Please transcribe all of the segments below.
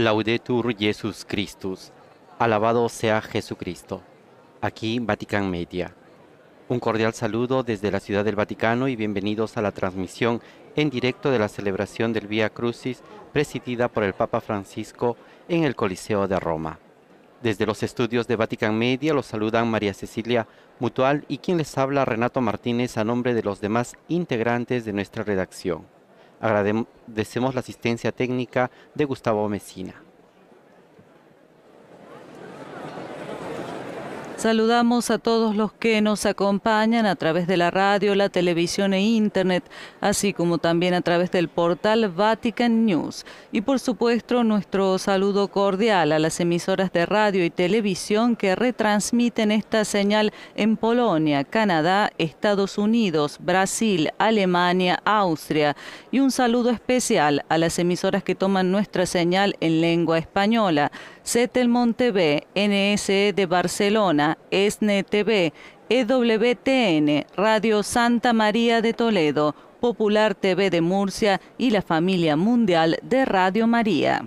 Laudetur Jesus Christus. Alabado sea Jesucristo. Aquí Vatican Media. Un cordial saludo desde la Ciudad del Vaticano y bienvenidos a la transmisión en directo de la celebración del Via Crucis presidida por el Papa Francisco en el Coliseo de Roma. Desde los estudios de Vatican Media los saludan María Cecilia Mutual y quien les habla Renato Martínez a nombre de los demás integrantes de nuestra redacción. Agradecemos la asistencia técnica de Gustavo Mesina. Saludamos a todos los que nos acompañan a través de la radio, la televisión e internet, así como también a través del portal Vatican News. Y por supuesto, nuestro saludo cordial a las emisoras de radio y televisión que retransmiten esta señal en Polonia, Canadá, Estados Unidos, Brasil, Alemania, Austria. Y un saludo especial a las emisoras que toman nuestra señal en lengua española. Setel TV, NSE de Barcelona, ESNE EWTN, Radio Santa María de Toledo, Popular TV de Murcia y la familia mundial de Radio María.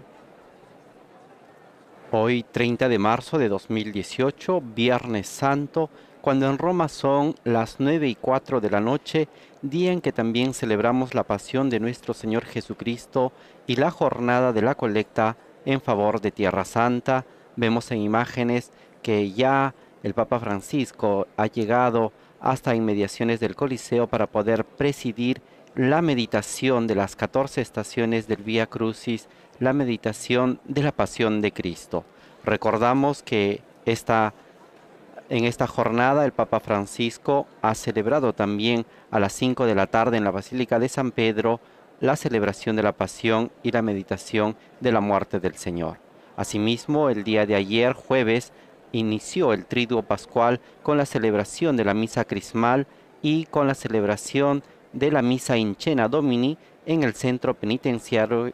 Hoy 30 de marzo de 2018, Viernes Santo, cuando en Roma son las 9 y 4 de la noche, día en que también celebramos la pasión de nuestro Señor Jesucristo y la jornada de la colecta en favor de Tierra Santa. Vemos en imágenes que ya el Papa Francisco ha llegado hasta inmediaciones del Coliseo para poder presidir la meditación de las 14 estaciones del Vía Crucis, la meditación de la Pasión de Cristo. Recordamos que en esta jornada el Papa Francisco ha celebrado también a las 5 de la tarde en la Basílica de San Pedro la celebración de la pasión y la meditación de la muerte del Señor. Asimismo, el día de ayer, jueves, inició el triduo pascual con la celebración de la misa crismal y con la celebración de la misa Incena Domini en el centro penitenciario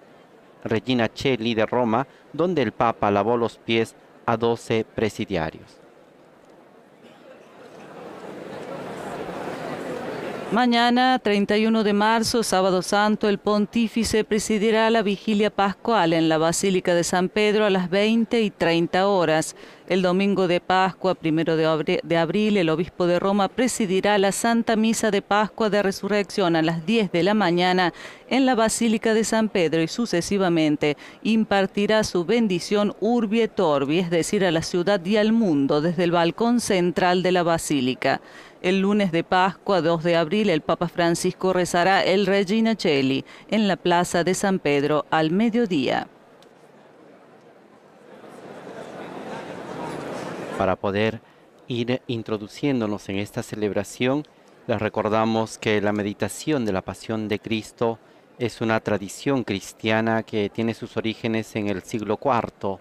Regina Celi de Roma, donde el Papa lavó los pies a doce presidiarios. Mañana, 31 de marzo, sábado santo, el pontífice presidirá la vigilia pascual en la Basílica de San Pedro a las 20 y 30 horas. El domingo de Pascua, primero de abril, el obispo de Roma presidirá la Santa Misa de Pascua de Resurrección a las 10 de la mañana en la Basílica de San Pedro y sucesivamente impartirá su bendición Urbi et Orbi, es decir, a la ciudad y al mundo, desde el balcón central de la Basílica. El lunes de Pascua, 2 de abril, el Papa Francisco rezará el Regina Celi en la Plaza de San Pedro al mediodía. para poder ir introduciéndonos en esta celebración. Les recordamos que la meditación de la pasión de Cristo es una tradición cristiana que tiene sus orígenes en el siglo IV.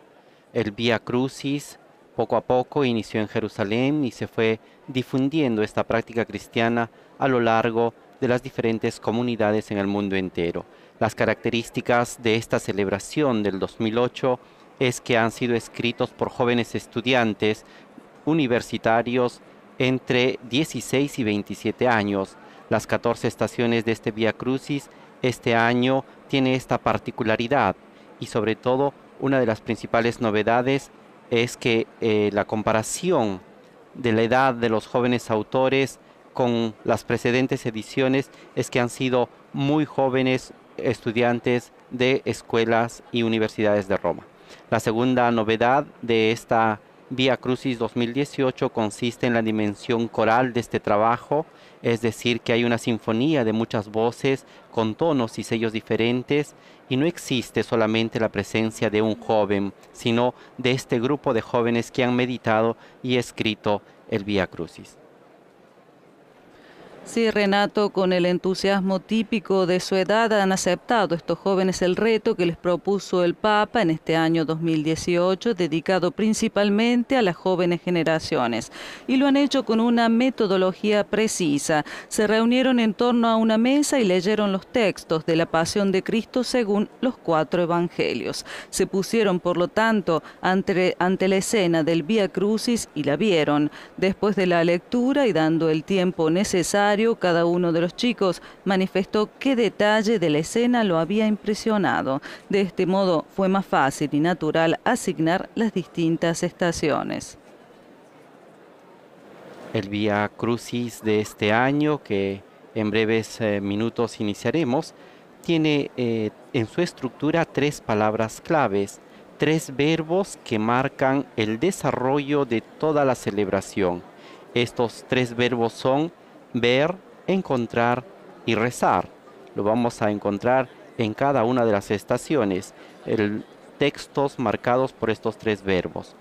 El vía Crucis poco a poco inició en Jerusalén y se fue difundiendo esta práctica cristiana a lo largo de las diferentes comunidades en el mundo entero. Las características de esta celebración del 2008 es que han sido escritos por jóvenes estudiantes universitarios entre 16 y 27 años. Las 14 estaciones de este Vía Crucis este año tiene esta particularidad y sobre todo una de las principales novedades es que eh, la comparación de la edad de los jóvenes autores con las precedentes ediciones es que han sido muy jóvenes estudiantes de escuelas y universidades de Roma. La segunda novedad de esta Vía Crucis 2018 consiste en la dimensión coral de este trabajo, es decir, que hay una sinfonía de muchas voces con tonos y sellos diferentes y no existe solamente la presencia de un joven, sino de este grupo de jóvenes que han meditado y escrito el Vía Crucis. Sí, Renato, con el entusiasmo típico de su edad han aceptado estos jóvenes el reto que les propuso el Papa en este año 2018, dedicado principalmente a las jóvenes generaciones. Y lo han hecho con una metodología precisa. Se reunieron en torno a una mesa y leyeron los textos de la Pasión de Cristo según los cuatro evangelios. Se pusieron, por lo tanto, ante, ante la escena del Vía Crucis y la vieron. Después de la lectura y dando el tiempo necesario, cada uno de los chicos manifestó qué detalle de la escena lo había impresionado. De este modo fue más fácil y natural asignar las distintas estaciones. El Via Crucis de este año, que en breves eh, minutos iniciaremos, tiene eh, en su estructura tres palabras claves, tres verbos que marcan el desarrollo de toda la celebración. Estos tres verbos son ver, encontrar y rezar. Lo vamos a encontrar en cada una de las estaciones, el, textos marcados por estos tres verbos.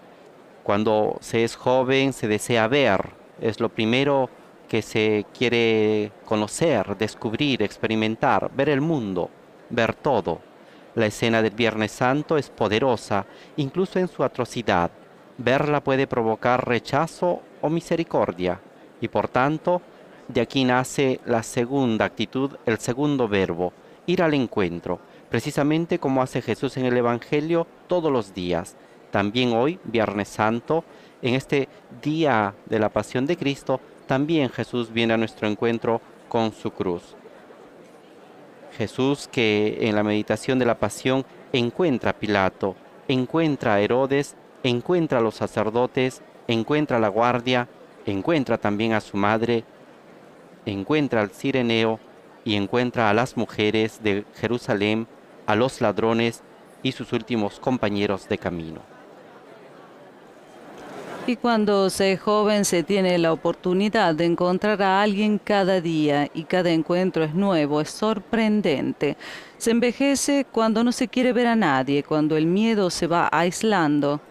Cuando se es joven se desea ver, es lo primero que se quiere conocer, descubrir, experimentar, ver el mundo, ver todo. La escena del Viernes Santo es poderosa, incluso en su atrocidad. Verla puede provocar rechazo o misericordia, y por tanto de aquí nace la segunda actitud, el segundo verbo, ir al encuentro, precisamente como hace Jesús en el Evangelio todos los días. También hoy, Viernes Santo, en este día de la pasión de Cristo, también Jesús viene a nuestro encuentro con su cruz. Jesús que en la meditación de la pasión encuentra a Pilato, encuentra a Herodes, encuentra a los sacerdotes, encuentra a la guardia, encuentra también a su madre encuentra al sireneo y encuentra a las mujeres de Jerusalén, a los ladrones y sus últimos compañeros de camino. Y cuando se es joven se tiene la oportunidad de encontrar a alguien cada día y cada encuentro es nuevo, es sorprendente. Se envejece cuando no se quiere ver a nadie, cuando el miedo se va aislando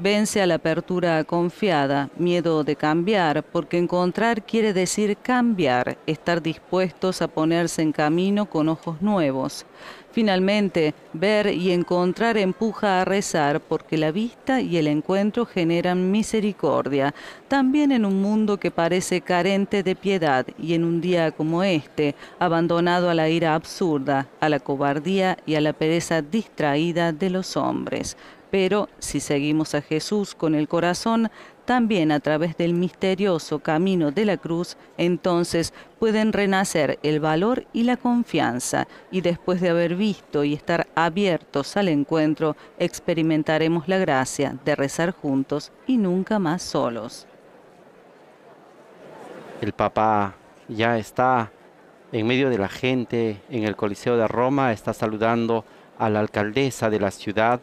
Vence a la apertura confiada, miedo de cambiar, porque encontrar quiere decir cambiar, estar dispuestos a ponerse en camino con ojos nuevos. Finalmente, ver y encontrar empuja a rezar, porque la vista y el encuentro generan misericordia, también en un mundo que parece carente de piedad y en un día como este, abandonado a la ira absurda, a la cobardía y a la pereza distraída de los hombres. Pero si seguimos a Jesús con el corazón, también a través del misterioso camino de la cruz, entonces pueden renacer el valor y la confianza, y después de haber visto y estar abiertos al encuentro, experimentaremos la gracia de rezar juntos y nunca más solos. El Papa ya está en medio de la gente en el Coliseo de Roma, está saludando a la alcaldesa de la ciudad,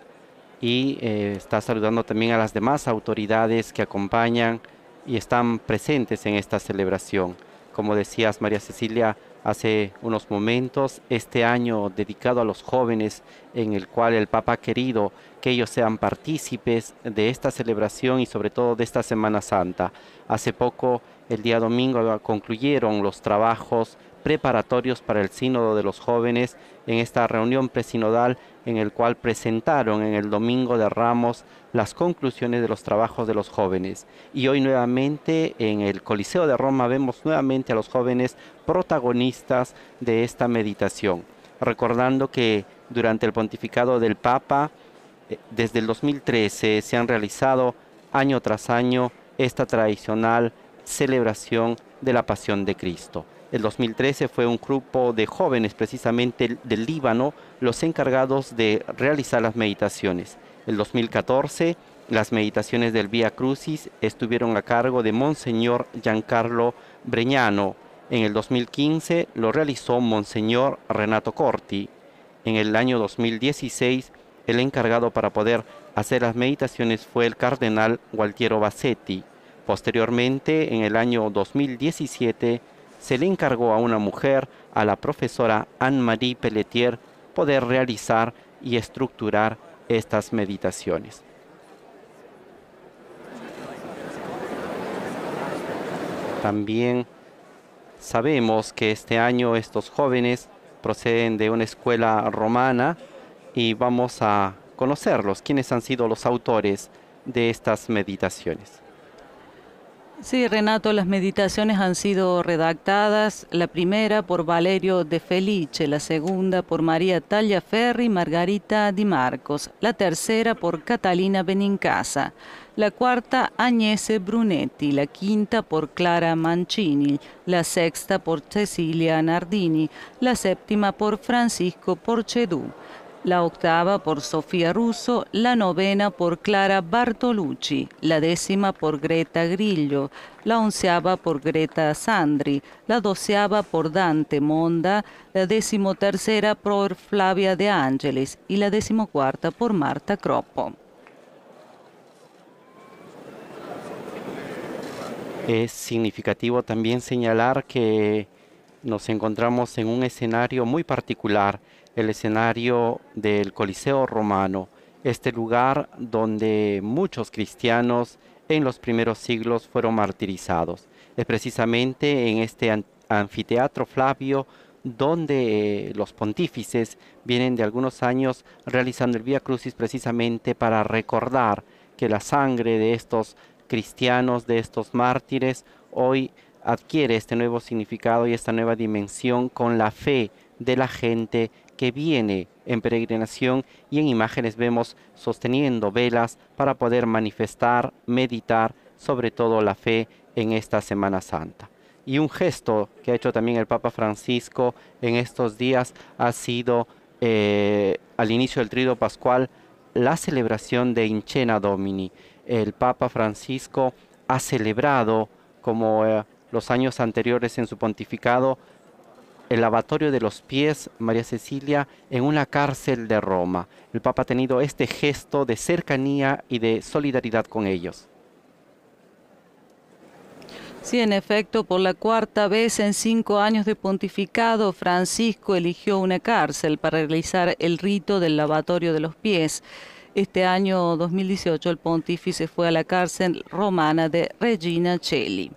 y eh, está saludando también a las demás autoridades que acompañan y están presentes en esta celebración. Como decías, María Cecilia, hace unos momentos, este año dedicado a los jóvenes, en el cual el Papa ha querido que ellos sean partícipes de esta celebración y sobre todo de esta Semana Santa. Hace poco, el día domingo, concluyeron los trabajos preparatorios para el Sínodo de los Jóvenes en esta reunión presinodal en el cual presentaron en el Domingo de Ramos las conclusiones de los trabajos de los jóvenes. Y hoy nuevamente en el Coliseo de Roma vemos nuevamente a los jóvenes protagonistas de esta meditación, recordando que durante el pontificado del Papa, eh, desde el 2013 se han realizado año tras año esta tradicional celebración de la Pasión de Cristo. El 2013 fue un grupo de jóvenes precisamente del Líbano los encargados de realizar las meditaciones. El 2014 las meditaciones del Vía Crucis estuvieron a cargo de Monseñor Giancarlo Breñano. En el 2015 lo realizó Monseñor Renato Corti. En el año 2016 el encargado para poder hacer las meditaciones fue el cardenal Gualtiero Bassetti. Posteriormente, en el año 2017, se le encargó a una mujer, a la profesora Anne-Marie Pelletier, poder realizar y estructurar estas meditaciones. También sabemos que este año estos jóvenes proceden de una escuela romana y vamos a conocerlos, quienes han sido los autores de estas meditaciones. Sí, Renato, las meditaciones han sido redactadas, la primera por Valerio de Felice, la segunda por María Tagliaferri y Margarita Di Marcos, la tercera por Catalina Benincasa, la cuarta Agnese Brunetti, la quinta por Clara Mancini, la sexta por Cecilia Nardini, la séptima por Francisco Porchedú la octava por Sofía Russo, la novena por Clara Bartolucci, la décima por Greta Grillo, la onceava por Greta Sandri, la doceava por Dante Monda, la decimotercera por Flavia De Angelis y la decimocuarta por Marta Croppo. Es significativo también señalar que nos encontramos en un escenario muy particular el escenario del Coliseo romano, este lugar donde muchos cristianos en los primeros siglos fueron martirizados. Es precisamente en este anfiteatro Flavio donde eh, los pontífices vienen de algunos años realizando el Vía Crucis precisamente para recordar que la sangre de estos cristianos, de estos mártires, hoy adquiere este nuevo significado y esta nueva dimensión con la fe de la gente que viene en peregrinación y en imágenes vemos sosteniendo velas para poder manifestar, meditar sobre todo la fe en esta Semana Santa. Y un gesto que ha hecho también el Papa Francisco en estos días ha sido eh, al inicio del trido pascual la celebración de Inchena Domini. El Papa Francisco ha celebrado, como eh, los años anteriores en su pontificado, el lavatorio de los pies, María Cecilia, en una cárcel de Roma. El Papa ha tenido este gesto de cercanía y de solidaridad con ellos. Sí, en efecto, por la cuarta vez en cinco años de pontificado, Francisco eligió una cárcel para realizar el rito del lavatorio de los pies. Este año 2018 el pontífice fue a la cárcel romana de Regina Celli.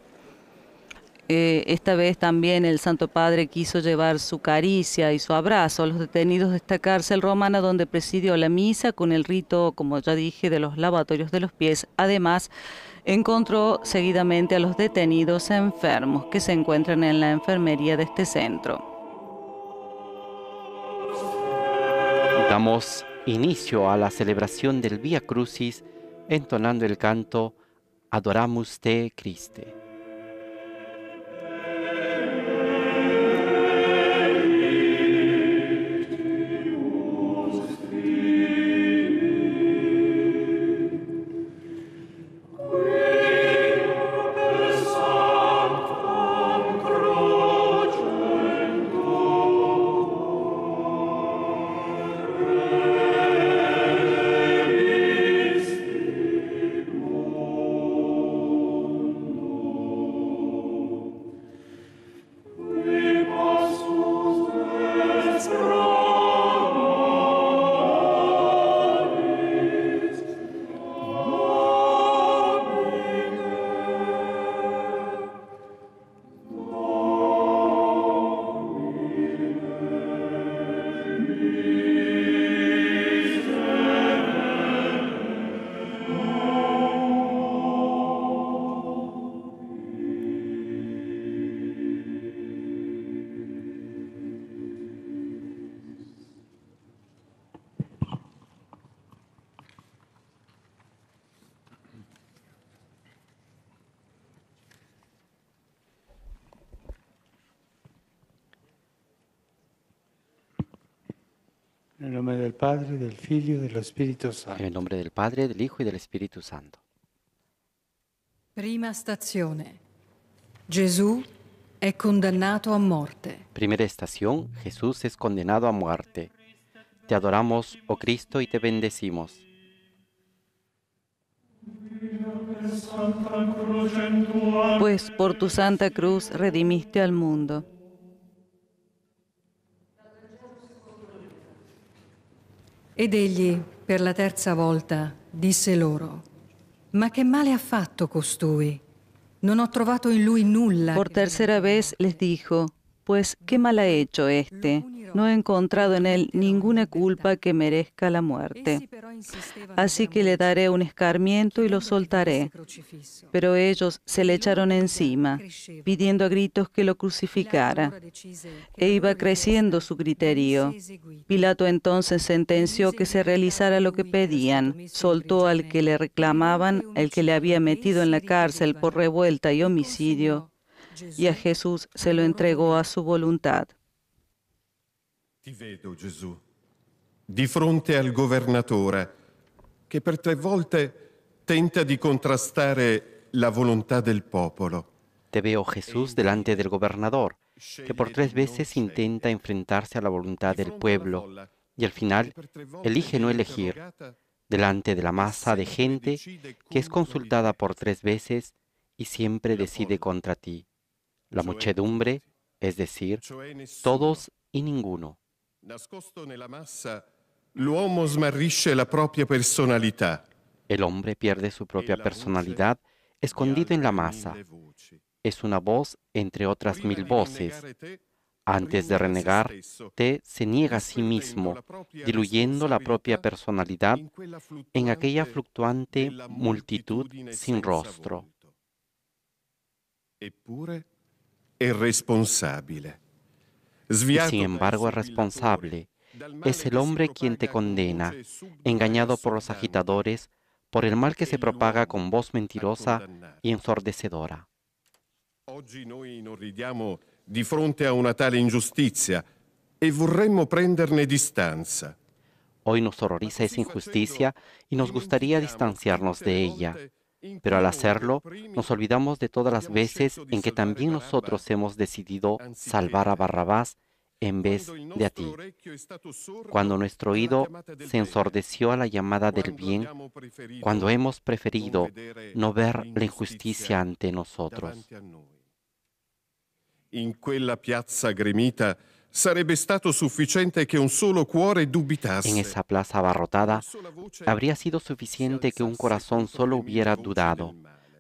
Eh, esta vez también el Santo Padre quiso llevar su caricia y su abrazo a los detenidos de esta cárcel romana donde presidió la misa con el rito, como ya dije, de los lavatorios de los pies. Además, encontró seguidamente a los detenidos enfermos que se encuentran en la enfermería de este centro. Damos inicio a la celebración del Vía Crucis entonando el canto Adoramus te Christe. del y del Espíritu Santo. En el nombre del Padre, del Hijo y del Espíritu Santo. Prima estación, Jesús es condenado a muerte. Primera estación, Jesús es condenado a muerte. Te adoramos, oh Cristo, y te bendecimos. Pues por tu santa cruz redimiste al mundo. Ed egli, per la terza volta, disse loro, Ma che male ha fatto costui? Non ho trovato in lui nulla. Por tercera vez les dijo, Pues, ¿qué mal ha hecho este? No he encontrado en él ninguna culpa que merezca la muerte. Así que le daré un escarmiento y lo soltaré. Pero ellos se le echaron encima, pidiendo a gritos que lo crucificara. E iba creciendo su criterio. Pilato entonces sentenció que se realizara lo que pedían. Soltó al que le reclamaban, el que le había metido en la cárcel por revuelta y homicidio, y a Jesús se lo entregó a su voluntad di fronte al gobernador, que per tre volte tenta di la volontà del popolo. Te veo, Jesús, delante del gobernador, que por tres veces intenta enfrentarse a la voluntad del pueblo y al final elige no elegir, delante de la masa de gente que es consultada por tres veces y siempre decide contra ti. La muchedumbre, es decir, todos y ninguno l'uomo smarrisce la propria personalità. El hombre pierde su propia personalidad escondido en la masa. Es e una voz entre otras mil voces. Antes de renegar, te se niega a sí mismo, diluyendo la propia personalidad en aquella fluctuante multitud sin rostro. Eppure è responsabile y sin embargo es responsable. Es el hombre quien te condena, engañado por los agitadores, por el mal que se propaga con voz mentirosa y ensordecedora. di fronte a una tale ingiustizia e vorremmo prenderne distanza. Hoy nos horroriza esa injusticia y nos gustaría distanciarnos de ella. Pero al hacerlo, nos olvidamos de todas las veces en que también nosotros hemos decidido salvar a Barrabás en vez de a ti. Cuando nuestro oído se ensordeció a la llamada del bien, cuando hemos preferido no ver la injusticia ante nosotros. En quella piazza gremita sarebbe un solo cuore En esa plaza abarrotada habría sido suficiente que un corazón solo hubiera dudado,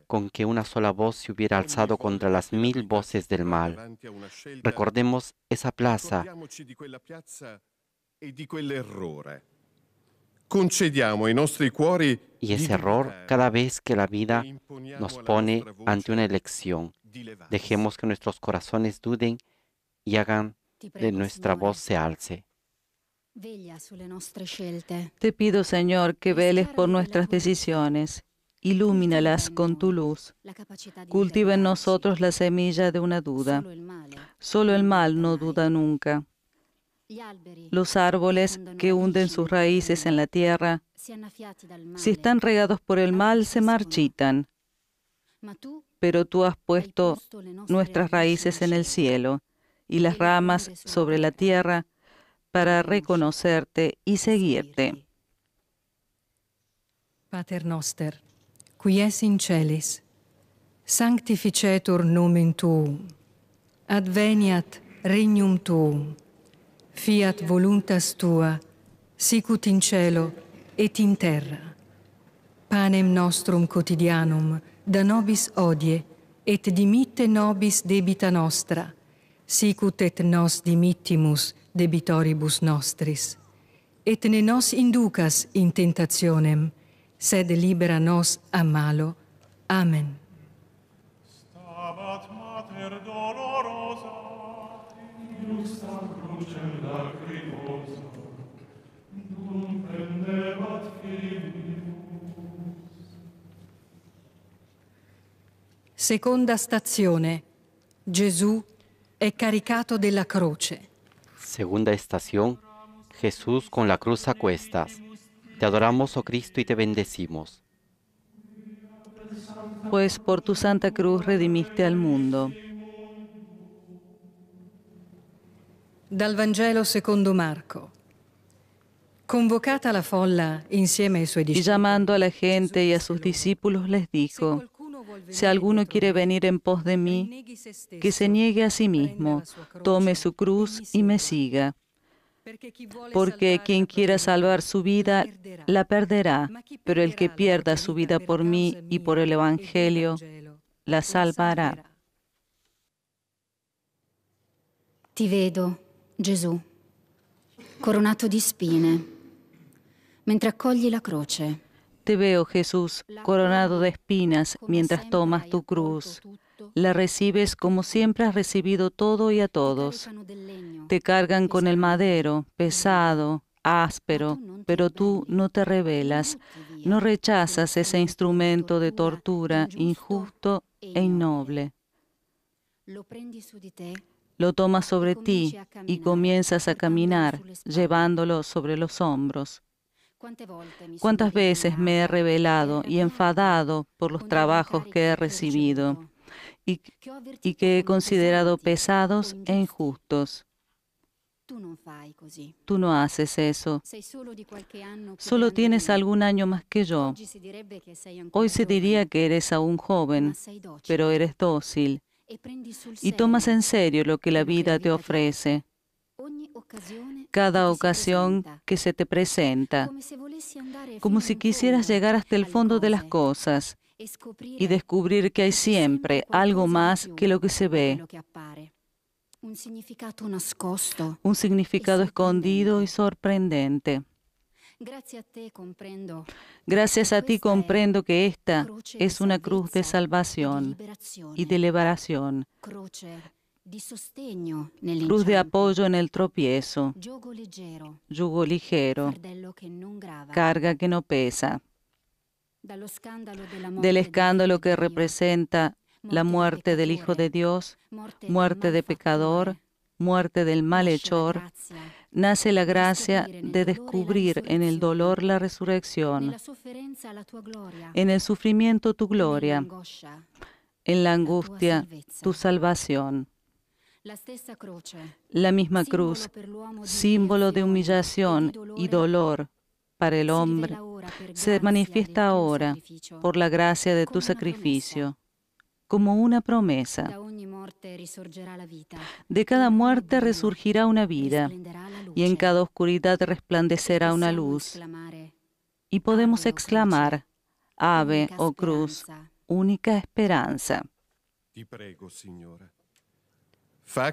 con que una sola voz se hubiera alzado contra las mil voces del mal. Recordemos esa plaza. E y ese error cada vez que la vida e nos pone ante una elección. Dejemos que nuestros corazones duden y hagan de nuestra voz se alce. Te pido, Señor, que veles por nuestras decisiones. Ilumínalas con tu luz. Cultiva en nosotros la semilla de una duda. Solo el mal no duda nunca. Los árboles que hunden sus raíces en la tierra, si están regados por el mal, se marchitan. Pero tú has puesto nuestras raíces en el cielo y las ramas sobre la tierra para reconocerte y seguirte. Pater noster, qui es in celis, sanctificetur nomen tuum, adveniat regnum tuum, fiat voluntas tua, sicut in cielo et in terra. Panem nostrum quotidianum da nobis odie, et dimitte nobis debita nostra, sicut et nos dimittimus debitoribus nostris. Et ne nos inducas in tentationem, sed libera nos a malo. Amen. Stabat mater dolorosa, iustam crucem lacrimosa, dum pendebat filius. Seconda stazione. Gesù è de la croce. Segunda estación, Jesús con la cruz a cuestas. Te adoramos, oh Cristo, y te bendecimos. Pues por tu santa cruz redimiste al mundo. Dal Vangelo secondo Marco. Convocata la folla insieme ai suoi Y llamando a la gente y a sus discípulos les dijo, si alguno quiere venir en pos de mí, que se niegue a sí mismo, tome su cruz y me siga. Porque quien quiera salvar su vida, la perderá, pero el que pierda su vida por mí y por el Evangelio, la salvará. Ti veo, Jesús, coronato di spine, mientras accogli la croce. Te veo, Jesús, coronado de espinas mientras tomas tu cruz. La recibes como siempre has recibido todo y a todos. Te cargan con el madero, pesado, áspero, pero tú no te rebelas, no rechazas ese instrumento de tortura injusto e innoble. Lo tomas sobre ti y comienzas a caminar, llevándolo sobre los hombros. ¿Cuántas veces me he revelado y enfadado por los trabajos que he recibido y, que he considerado pesados e injustos? Tú no haces eso. Solo tienes algún año más que yo. Hoy se diría que eres aún joven, pero eres dócil e y tomas en serio lo que la vida te ofrece cada ocasión que se te presenta, como si quisieras llegar hasta el fondo de las cosas y descubrir que hay siempre algo más que lo que se ve. Un significado escondido y sorprendente. Gracias a ti comprendo que esta es una cruz de salvación y de liberación. Cruz de apoyo en el tropiezo. Yugo ligero. Carga que no pesa. Del escándalo que representa la muerte del Hijo de Dios, muerte de pecador, muerte del malhechor, nace la gracia de descubrir en el dolor la resurrección, en el sufrimiento tu gloria, en la angustia tu salvación. La misma cruz, símbolo de humillación y dolor para el hombre, se manifiesta ahora por la gracia de tu sacrificio, como una promesa. De cada muerte resurgirá una vida y en cada oscuridad resplandecerá una luz. Y podemos oh exclamar, Ave o oh cruz, única esperanza. Te prego,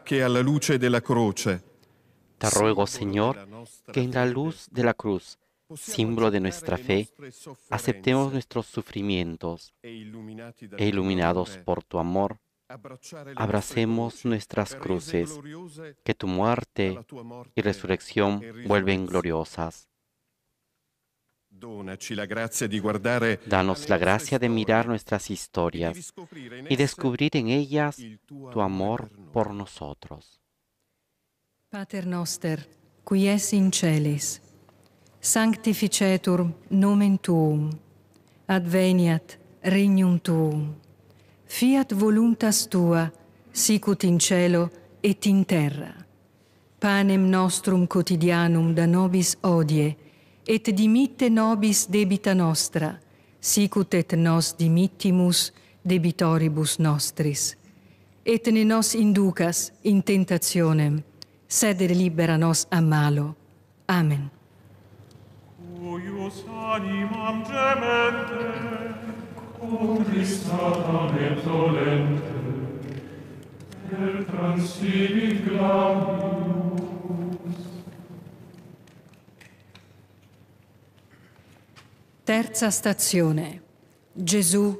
que a la la de cruz, Te ruego, Señor, que en la luz de la cruz, símbolo de nuestra fe, aceptemos nuestros sufrimientos e iluminados por tu amor, abracemos nuestras cruces, que tu muerte y resurrección vuelven gloriosas Donaci la grazia di guardare Danos la gracia de mirar nuestras historias y descubrir en ellas tu amor por nosotros. Pater noster, qui es in celis, sanctificetur nomen tuum, adveniat regnum tuum, fiat voluntas tua, sicut in cielo et in terra. Panem nostrum quotidianum da nobis odie, et dimitte nobis debita nostra, sicut et nos dimittimus debitoribus nostris. Et ne nos inducas in tentationem, sed libera nos a malo. Amen. Cuius animam gemente, cum Christatam et dolente, et transibit gladium, Terza stazione. Gesù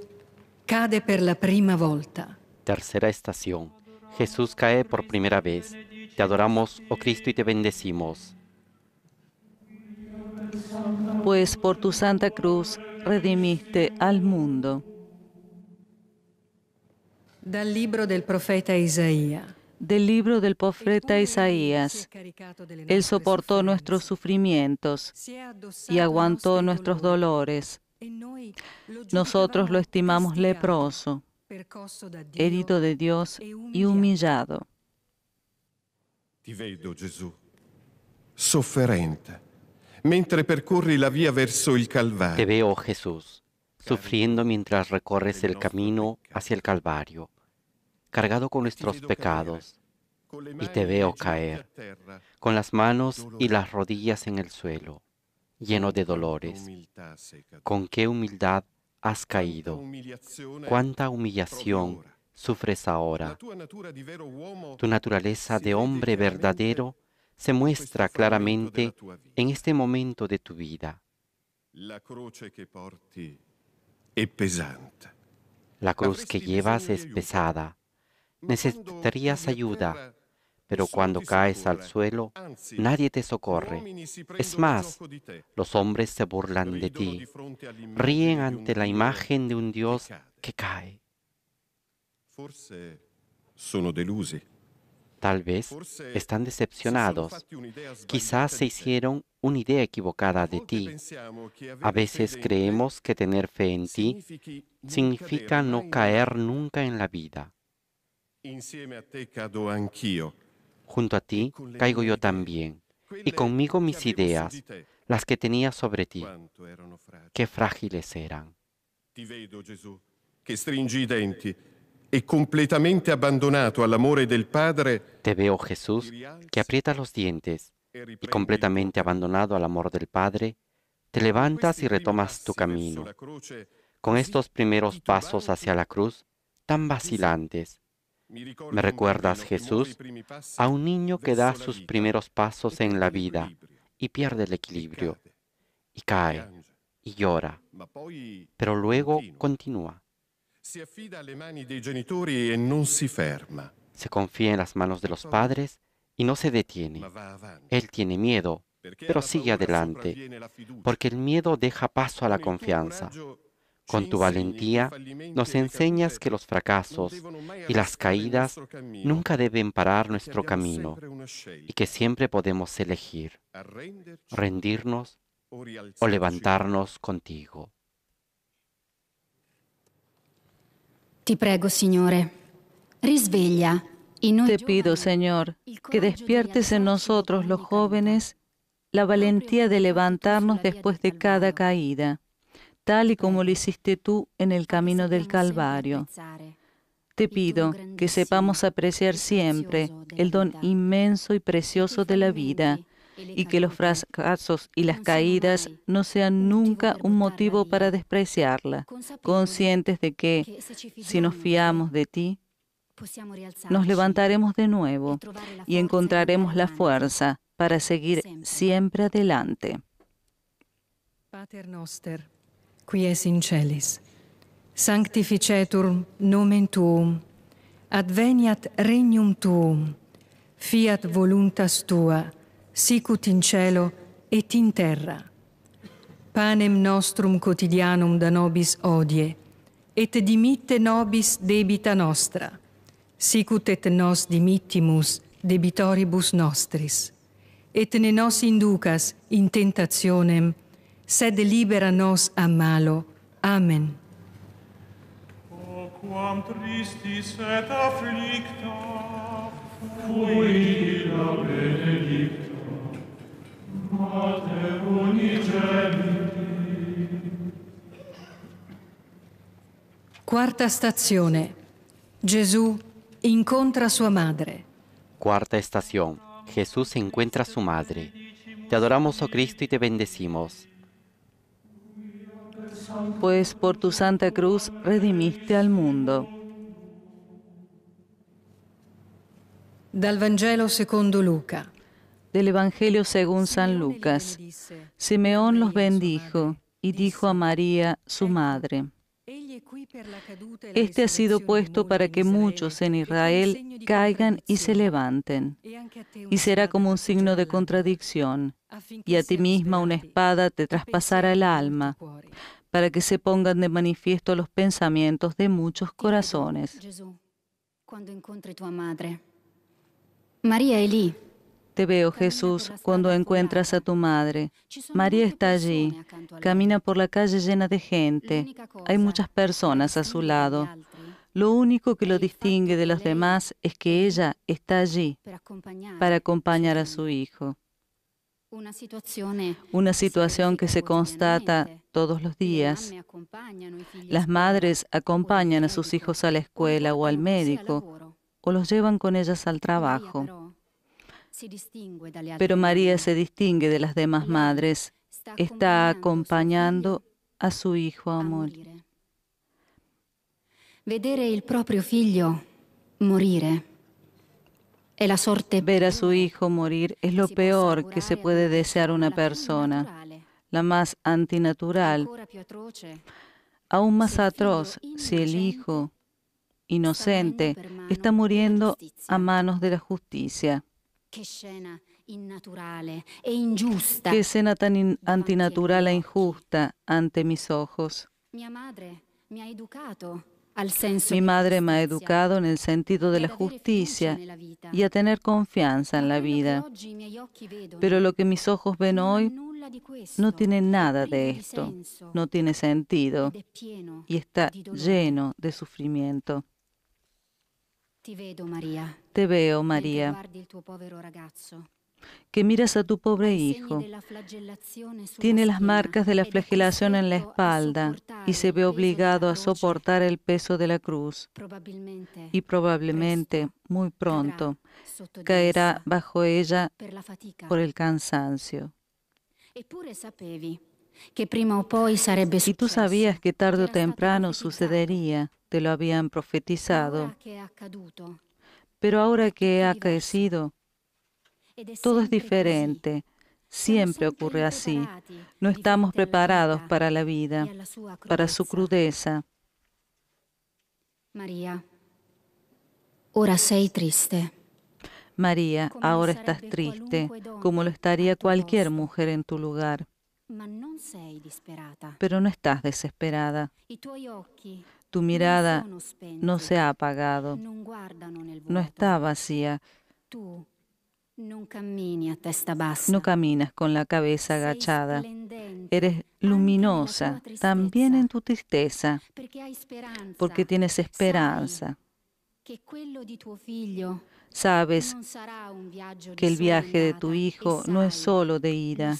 cade per la prima volta. Tercera estación. Jesús cae por primera vez. Te adoramos, oh Cristo, y te bendecimos. Pues por tu santa cruz redimiste al mundo. Dal libro del profeta Isaías. del libro del profeta Isaías. Él soportó nuestros sufrimientos y aguantó nuestros dolores. Nosotros lo estimamos leproso, herido de Dios e y humillado. la verso Calvario. Te veo, Jesús, sufriendo mientras recorres el camino hacia el Calvario cargado con nuestros pecados, y te veo caer, con las manos y las rodillas en el suelo, lleno de dolores. Con qué humildad has caído, cuánta humillación sufres ahora. Tu naturaleza de hombre verdadero se muestra claramente en este momento de tu vida. La cruz que llevas es pesada necesitarías ayuda, pero cuando caes al suelo, nadie te socorre. Es más, los hombres se burlan de ti, ríen ante la imagen de un Dios que cae. Tal vez están decepcionados. Quizás se hicieron una idea equivocada de ti. A veces creemos que tener fe en ti significa no caer nunca en la vida. Junto a ti caigo yo también, y conmigo mis ideas, las que tenía sobre ti. Qué frágiles eran. stringi denti e completamente del Padre. Te veo, Jesús, que aprieta los dientes e y completamente abandonado al amor del Padre, te levantas y retomas tu camino. Con estos primeros pasos hacia la cruz, tan vacilantes, me recuerdas, Jesús, a un niño que da sus primeros pasos en la vida y pierde el equilibrio, y cae, y llora, pero luego continúa. Se confía en las manos de los padres y no se detiene. Él tiene miedo, pero sigue adelante, porque el miedo deja paso a la confianza. Con tu valentía nos enseñas que los fracasos y las caídas nunca deben parar nuestro camino y que siempre podemos elegir rendirnos o levantarnos contigo. Te prego, Te pido, Señor, que despiertes en nosotros los jóvenes la valentía de levantarnos después de cada caída tal y como lo hiciste tú en el camino del Calvario. Te pido que sepamos apreciar siempre el don inmenso y precioso de la vida y que los fracasos y las caídas no sean nunca un motivo para despreciarla, conscientes de que si nos fiamos de ti, pues nos levantaremos de nuevo y encontraremos la fuerza para seguir siempre adelante. qui es in celis. Sanctificetur nomen tuum, adveniat regnum tuum, fiat voluntas tua, sicut in cielo et in terra. Panem nostrum quotidianum da nobis odie, et dimitte nobis debita nostra, sicut et nos dimittimus debitoribus nostris, et ne nos inducas in tentationem, sed libera nos a malo. Amen. O quam tristis et afflicta, cui la benedicta, Mater unigeniti. Quarta stazione. Gesù incontra sua madre. Cuarta estación. Jesús encuentra a su madre. Te adoramos, oh Cristo, y te bendecimos. pues por tu santa cruz redimiste al mundo. Del Evangelio según San Lucas. Simeón los bendijo y dijo a María, su madre, este ha sido puesto para que muchos en Israel caigan y se levanten, y será como un signo de contradicción, y a ti misma una espada te traspasará el alma, para que se pongan de manifiesto los pensamientos de muchos corazones. Te veo, Jesús, cuando encuentras a tu madre. María está allí. Camina por la calle llena de gente. Hay muchas personas a su lado. Lo único que lo distingue de los demás es que ella está allí para acompañar a su hijo. Una situación que se constata todos los días. Las madres acompañan a sus hijos a la escuela o al médico o los llevan con ellas al trabajo. Pero María se distingue de las demás madres. Está acompañando a su hijo a morir. Ver a su hijo morir es lo peor que se puede desear una persona la más antinatural, aún más atroz si el hijo inocente está muriendo a manos de la justicia. Qué escena e tan antinatural e injusta ante mis ojos. madre me ha educado mi madre me ha educado en el sentido de la justicia y a tener confianza en la vida. Pero lo que mis ojos ven hoy no tiene nada de esto, no tiene sentido y está lleno de sufrimiento. Te veo, María, que miras a tu pobre hijo. Tiene las marcas de la flagelación en la espalda y se ve obligado a soportar el peso de la cruz y probablemente muy pronto caerá bajo ella por el cansancio. Y tú sabías que tarde o temprano sucedería, te lo habían profetizado. Pero ahora que ha acaecido, todo es diferente. Siempre ocurre así. No estamos preparados para la vida, para su crudeza. María, ahora sé triste. María, ahora estás triste, como lo estaría cualquier mujer en tu lugar. Pero no estás desesperada. Tu mirada no se ha apagado, no está vacía. No caminas con la cabeza agachada. Eres luminosa también en tu tristeza, porque tienes esperanza. Sabes que el viaje de tu hijo e no es solo de ida.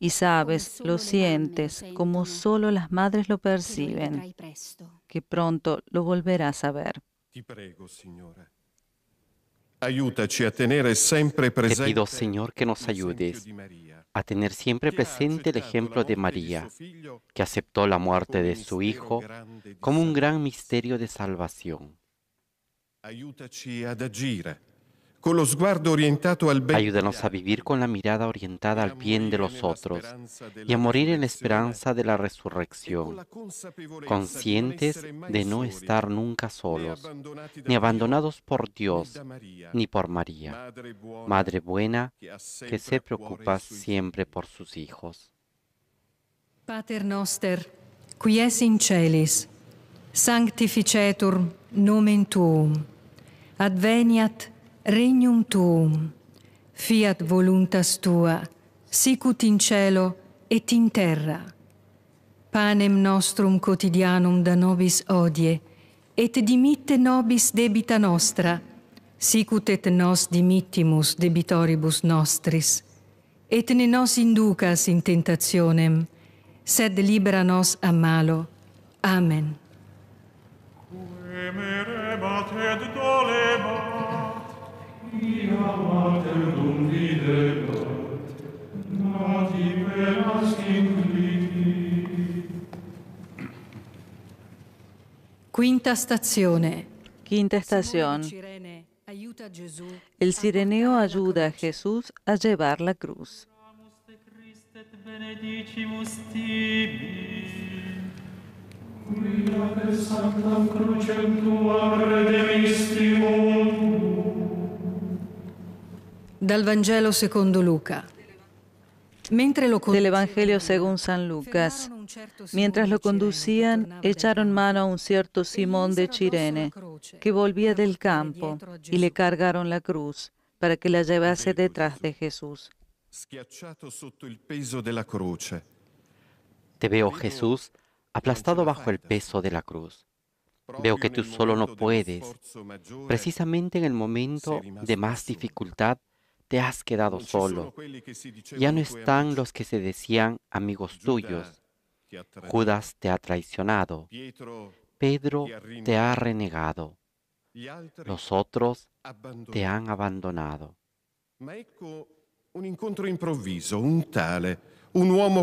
Y sabes, lo sientes, como solo las madres lo perciben, que pronto lo volverás a ver. Te te pido, Señor, que nos ayudes a tener siempre presente el ejemplo de María, que aceptó la muerte de su Hijo como un gran misterio de salvación con Ayúdanos a vivir con la mirada orientada al bien de los otros y a morir en la esperanza de la resurrección, conscientes de no estar nunca solos, ni abandonados por Dios, ni por María, Madre buena que se preocupa siempre por sus hijos. Pater noster, qui es in celis, sanctificetur nomen tuum, adveniat Regnum tuum, fiat voluntas tua, sicut in cielo et in terra. Panem nostrum quotidianum da nobis odie, et dimitte nobis debita nostra, sicut et nos dimittimus debitoribus nostris, et ne nos inducas in tentationem, sed libera nos a malo. Amen. dolebat, Quinta stazione. Quinta estación. El sireneo ayuda a Jesús a llevar la cruz. Cuida de Santa Crucem tua redemistivo del Evangelio según San Lucas. Mientras lo conducían, echaron mano a un cierto Simón de Chirene, que volvía del campo, y le cargaron la cruz para que la llevase detrás de Jesús. Te veo, Jesús, aplastado bajo el peso de la cruz. Veo que tú solo no puedes. Precisamente en el momento de más dificultad, te has quedado solo. Ya no están los que se decían amigos tuyos. Judas te ha traicionado. Pedro te ha renegado. Los otros te han abandonado.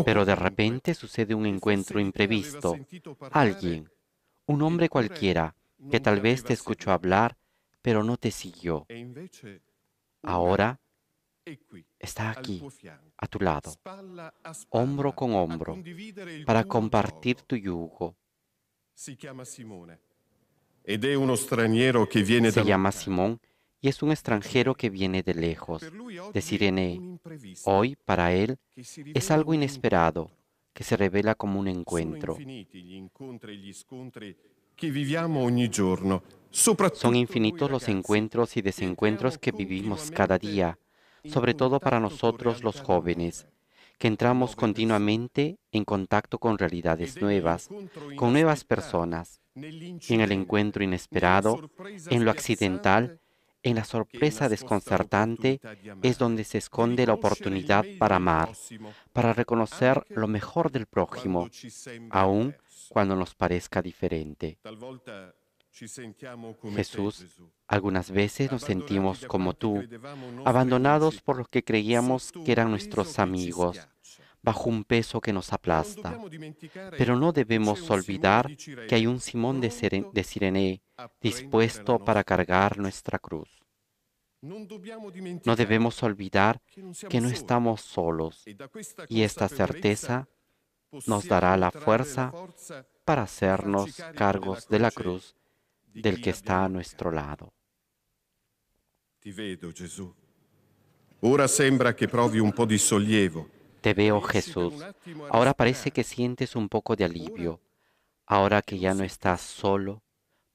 Pero de repente sucede un encuentro imprevisto. Alguien, un hombre cualquiera, que tal vez te escuchó hablar, pero no te siguió. E Ahora e está aquí, a tu lado, hombro con hombro, para compartir tu yugo. Se llama Simón y es un extranjero que viene de lejos, de Sirene. Hoy, para él, es algo inesperado que se revela como un encuentro. E Son infinitos los encuentros y desencuentros que vivimos cada día, sobre todo para nosotros los jóvenes, que entramos continuamente en contacto con realidades nuevas, con nuevas personas, en el encuentro inesperado, en lo accidental, en la sorpresa desconcertante es donde se esconde la oportunidad para amar, para reconocer lo mejor del prójimo, aun cuando nos parezca diferente. Jesús, algunas veces nos sentimos como tú, abandonados por los que creíamos que eran nuestros amigos, bajo un peso que nos aplasta. Pero no debemos olvidar que hay un Simón de, Cirene dispuesto para cargar nuestra cruz. No debemos olvidar que no estamos solos e y esta certeza nos dará la fuerza para hacernos cargos de la cruz del que está a nuestro lado. Te veo, Jesús. Ahora parece que sientes un poco de alivio. Ahora que ya no estás solo,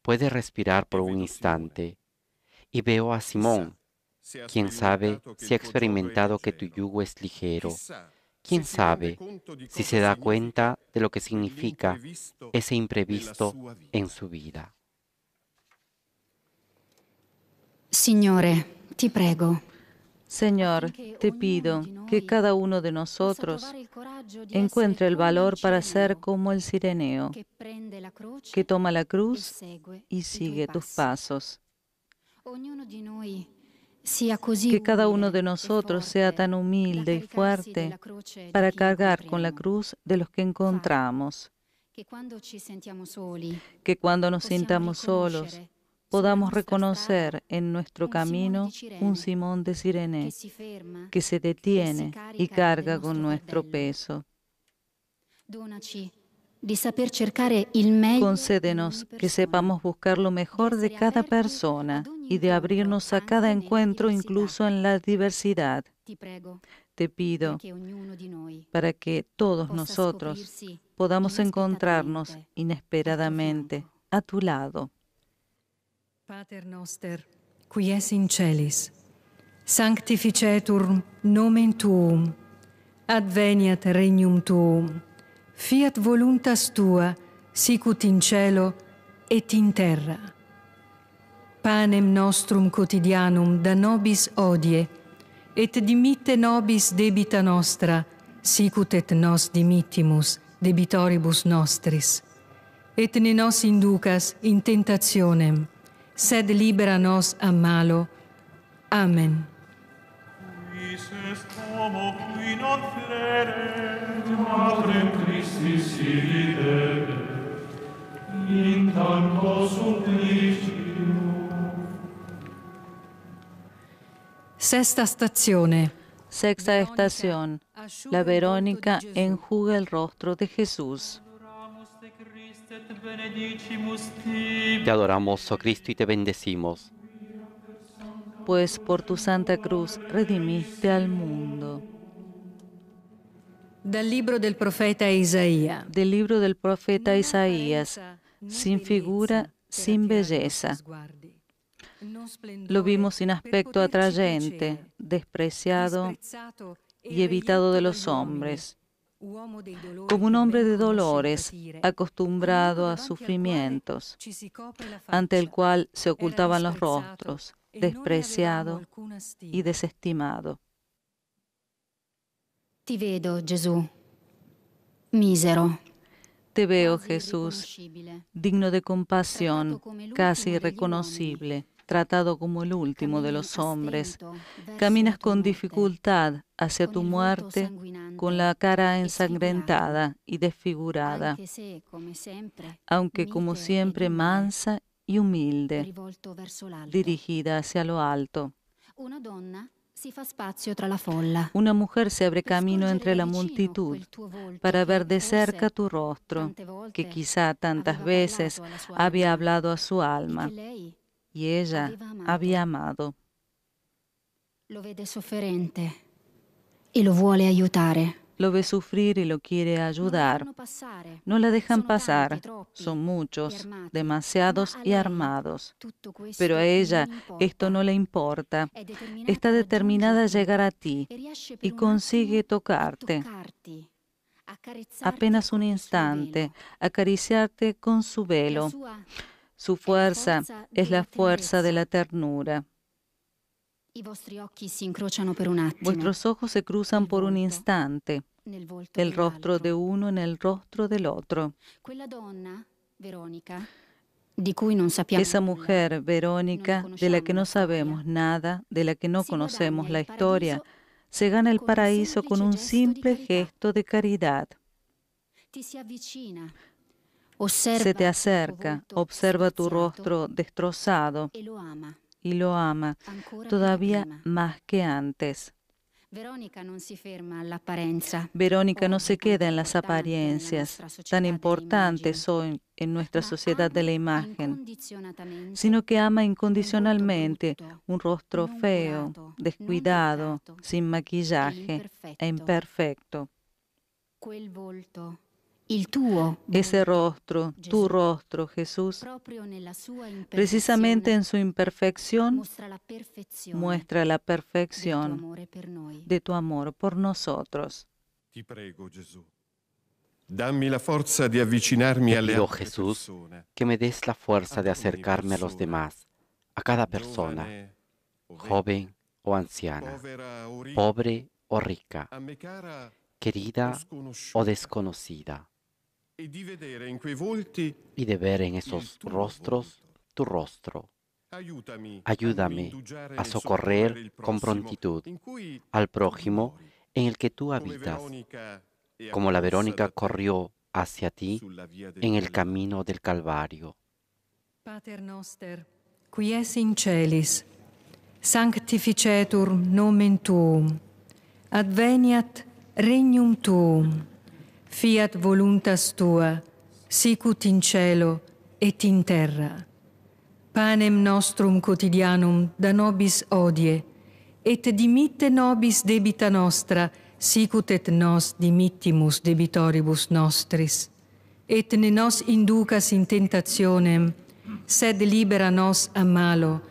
puedes respirar por un instante. Y veo a Simón. Quién sabe si ha experimentado que tu yugo es ligero. Quién sabe si se da cuenta de lo que significa ese imprevisto en su vida. prego. Señor, te pido que cada uno de nosotros encuentre el valor para ser como el sireneo, que toma la e cruz y sigue tus pasos. Que cada uno de e nosotros sea tan humilde y fuerte para cargar con la cruz de los que encontramos. Que cuando nos sintamos solos podamos reconocer en nuestro camino un Simón de Sirene que se detiene y carga con nuestro peso. Concédenos que sepamos buscar lo mejor de cada persona y de abrirnos a cada encuentro incluso en la diversidad. Te pido para que todos nosotros podamos encontrarnos inesperadamente a tu lado. Pater noster, qui es in celis, sanctificetur nomen tuum, adveniat regnum tuum, fiat voluntas tua, sicut in celo et in terra. Panem nostrum quotidianum da nobis odie, et dimitte nobis debita nostra, sicut et nos dimittimus debitoribus nostris, et ne nos inducas in tentationem, sed libera nos a malo. Amén. Sexta estación. Sexta estación. La Verónica enjuga el rostro de Jesús. Te adoramos, oh Cristo, y te bendecimos. Pues por tu santa cruz redimiste al mundo. Del libro del profeta Isaías. Del libro del profeta Isaías, sin figura, sin belleza. Lo vimos sin aspecto atrayente, despreciado y evitado de los hombres como un hombre de dolores, acostumbrado a sufrimientos, ante el cual se ocultaban los rostros, e despreciado y desestimado. Te veo, Jesús, mísero. Te veo, Jesús, digno de compasión, casi irreconocible, tratado como el último de los hombres. Caminas con dificultad hacia tu muerte con la cara ensangrentada y desfigurada, aunque como siempre mansa y humilde, dirigida hacia lo alto. Una mujer se abre camino entre la multitud para ver de cerca tu rostro, que quizá tantas veces había hablado a su e alma y ella había amado. Lo vede sofferente lo vuole ayudar. Lo ve sufrir y lo quiere ayudar. No la dejan pasar. Son muchos, demasiados y armados. Pero a ella esto no le importa. Está determinada a llegar a ti e y consigue tocarte apenas un instante, acariciarte con su velo. Su fuerza es la fuerza de la ternura. Vuestros ojos se cruzan por un instante, el rostro de uno en el rostro del otro. Esa mujer, Verónica, de la que no sabemos nada, de la que no conocemos la historia, se gana el paraíso con un simple gesto de caridad. Se te acerca, observa tu rostro destrozado e y lo ama todavía más que antes. Verónica no se queda en las apariencias tan importantes hoy en nuestra sociedad de la imagen, sino que ama incondicionalmente un rostro feo, descuidado, sin maquillaje e imperfecto ese rostro, tu rostro, Jesús, precisamente en su imperfección, muestra la perfección de tu amor por nosotros. Te prego, la forza di avvicinarmi pido, Jesús, que me des la fuerza de acercarme a los demás, a cada persona, joven o anciana, pobre o rica, querida o desconocida, y de ver en esos rostros tu rostro. Ayúdame a e socorrer con prontitud al prójimo en el que tú habitas, como la Verónica corrió hacia ti en el camino del Calvario. Pater noster, qui in celis, sanctificetur nomen tuum, adveniat regnum tuum Fiat voluntas tua, sicut in cielo et in terra. Panem nostrum quotidianum da nobis odie, et dimitte nobis debita nostra, sicut et nos dimittimus debitoribus nostris. Et ne nos inducas in tentationem, sed libera nos a malo.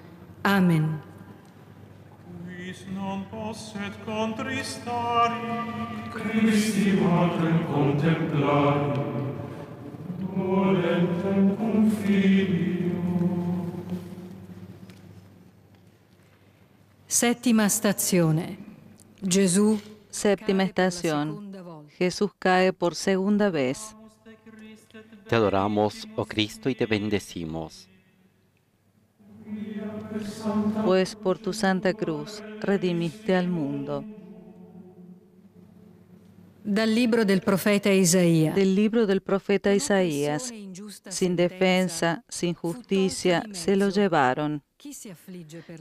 Amen. Amen. posset contristari. Christi stazione. Gesù. Séptima estación. Jesús cae por segunda vez. Te adoramos, oh Cristo, y te bendecimos pues por tu santa cruz redimiste al mundo. libro del profeta Isaías. Del libro del profeta Isaías. Sin defensa, sin justicia, se lo llevaron.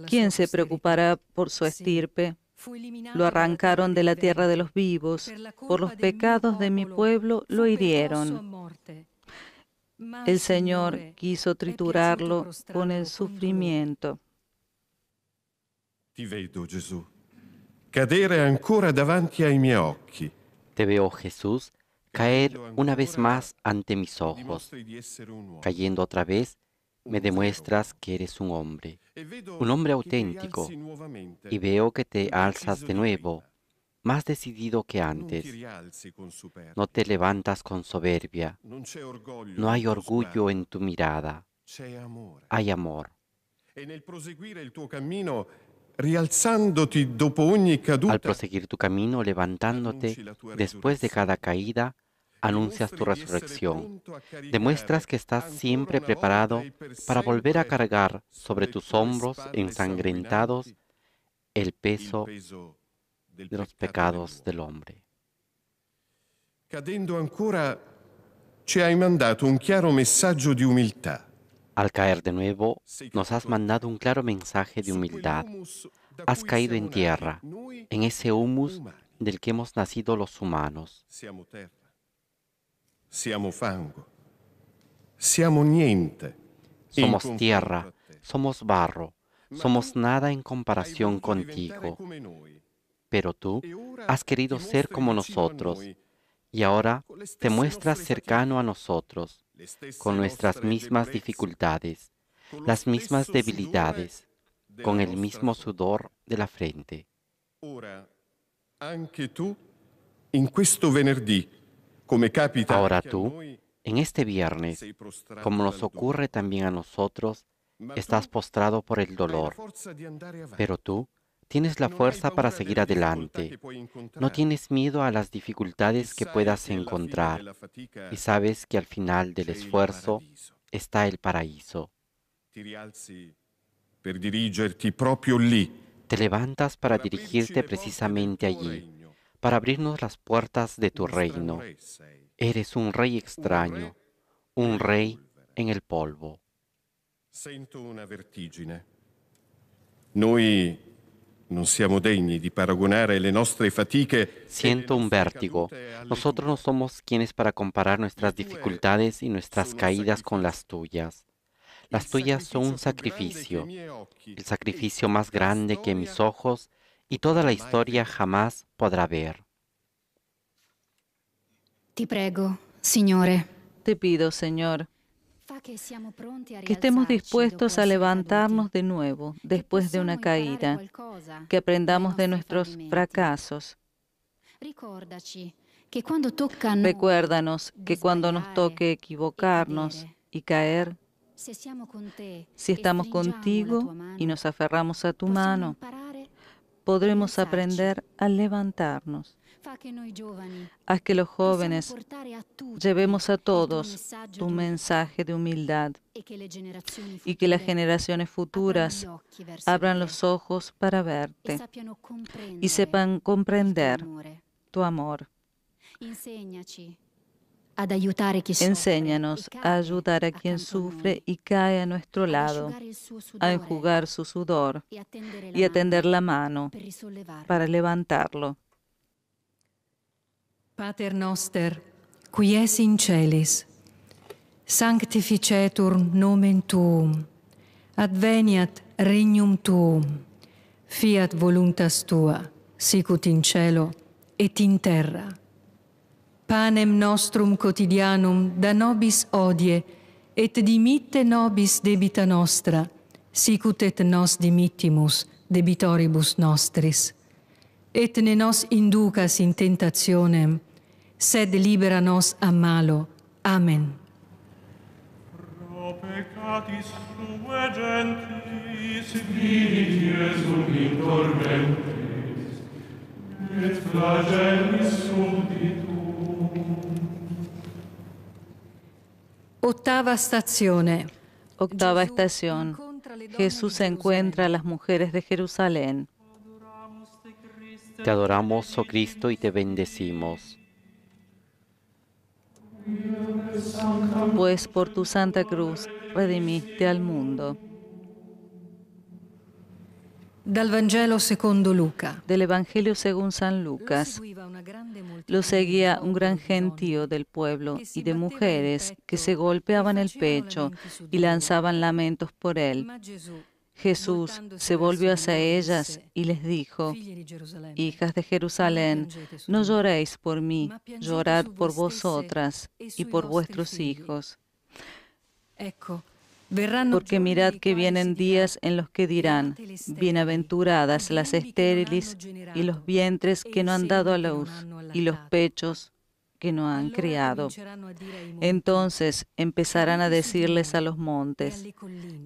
¿Quién se preocupará por su estirpe? Lo arrancaron de la tierra de los vivos. Por los pecados de mi pueblo lo hirieron el Señor quiso triturarlo con el sufrimiento. davanti ai Te veo, Jesús, caer una vez más ante mis ojos. Cayendo otra vez, me demuestras que eres un hombre, e un hombre auténtico, y veo que te alzas de nuevo más decidido que antes. No te levantas con soberbia. No hay orgullo en tu mirada. Hay amor. E Al proseguir tu camino, levantándote después de cada caída, e anuncias tu resurrección. Demuestras que estás siempre preparado e para volver a cargar sobre tus hombros ensangrentados el peso de los pecados del hombre. Cadendo mandato un chiaro messaggio di umiltà. Al caer de nuevo, nos has mandado un claro mensaje de humildad. Has caído en tierra, en ese humus del que hemos nacido los humanos. Somos tierra, somos barro, somos nada en comparación contigo, pero tú has querido ser como nosotros y ahora te muestras cercano a nosotros, con nuestras mismas dificultades, las mismas debilidades, con el mismo sudor de la frente. Ahora tú, en este viernes, como nos ocurre también a nosotros, estás postrado por el dolor, pero tú Tienes la fuerza para seguir adelante. No tienes miedo a las dificultades que puedas encontrar. Y sabes que al final del esfuerzo está el paraíso. Te levantas para dirigirte precisamente allí, para abrirnos las puertas de tu reino. Eres un rey extraño, un rey en el polvo. Siento una vertigine. No somos dignos de paragonar nuestras fatigas Siento un vértigo. Nosotros no somos quienes para comparar nuestras dificultades y nuestras caídas con las tuyas. Las tuyas son un sacrificio, el sacrificio más grande que mis ojos y toda la historia jamás podrá ver. Te prego, Señor. Te pido, Señor que estemos dispuestos a levantarnos de nuevo después de una caída, que aprendamos de nuestros fracasos. Recuérdanos que cuando nos toque equivocarnos e y caer, si estamos e contigo y nos aferramos a tu mano, podremos aprender a levantarnos. Haz que los jóvenes llevemos a todos tu mensaje de humildad y que las generaciones futuras abran los ojos para verte y sepan este comprender tu amor. Enséñanos e a ayudar a quien sufre y cae a nuestro lado, a enjugar su sudor y a tender la mano para levantarlo Pater noster, qui es in celis, sanctificetur nomen tuum, adveniat regnum tuum, fiat voluntas tua, sicut in cielo et in terra. Panem nostrum quotidianum da nobis odie, et dimitte nobis debita nostra, sicut et nos dimittimus debitoribus nostris. Et ne nos inducas in tentationem, sed liberanos a malo. Amén. Octava estación. Octava estación. Jesús encuentra a las mujeres de Jerusalén. Te adoramos, oh Cristo, y te bendecimos pues por tu santa cruz redimiste al mundo. Del Evangelio según San Lucas. Lo seguía un gran gentío del pueblo y de mujeres que se golpeaban el pecho y lanzaban lamentos por él. Jesús se volvió hacia ellas y les dijo, Hijas de Jerusalén, no lloréis por mí, llorad por vosotras y por vuestros hijos. Porque mirad que vienen este días en los que dirán, bienaventuradas las estériles y los vientres que no han dado a luz y los pechos que no han criado. Entonces empezarán a decirles a los montes,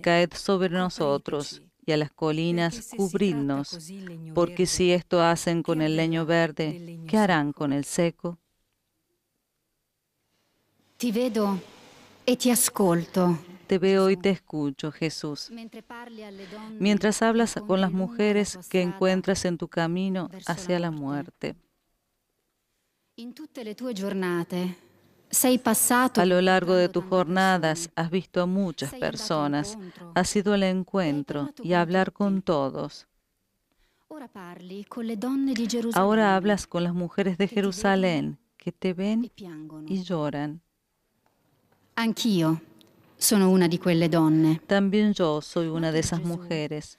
caed sobre nosotros y a las colinas, cubridnos, porque si esto hacen con el leño verde, ¿qué harán con el seco? Te veo y te Te veo y te escucho, Jesús. Mientras hablas con las mujeres que encuentras en tu camino hacia la muerte. A lo largo de tus jornadas has visto a muchas personas, has sido el encuentro y a hablar con todos. Ahora hablas con las mujeres de Jerusalén que te ven e y lloran. Anch'io una También yo soy una de esas mujeres.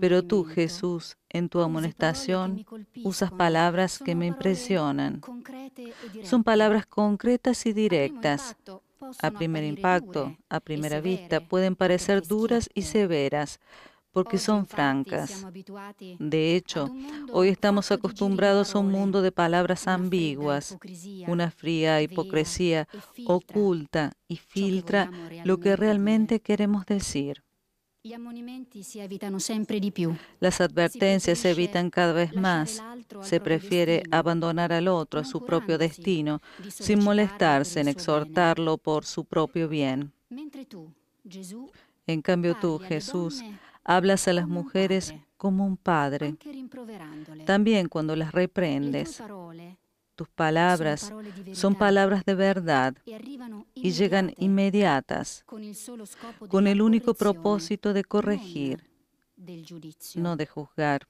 Pero tú, Jesús, en tu amonestación usas palabras que me impresionan. Son palabras concretas y directas. A primer impacto, a primera vista, pueden parecer duras y severas, porque son francas. De hecho, hoy estamos acostumbrados a un ¿eh? mundo de palabras ambiguas, una fría hipocresía oculta y filtra lo que realmente queremos decir. Las advertencias se evitan cada vez más. Se prefiere abandonar al otro a su propio destino, sin molestarse en exhortarlo por su propio bien. En cambio tú, Jesús, Hablas a las mujeres como un padre, también cuando las reprendes. Tus palabras son palabras de verdad y llegan inmediatas con el único propósito de corregir, no de juzgar.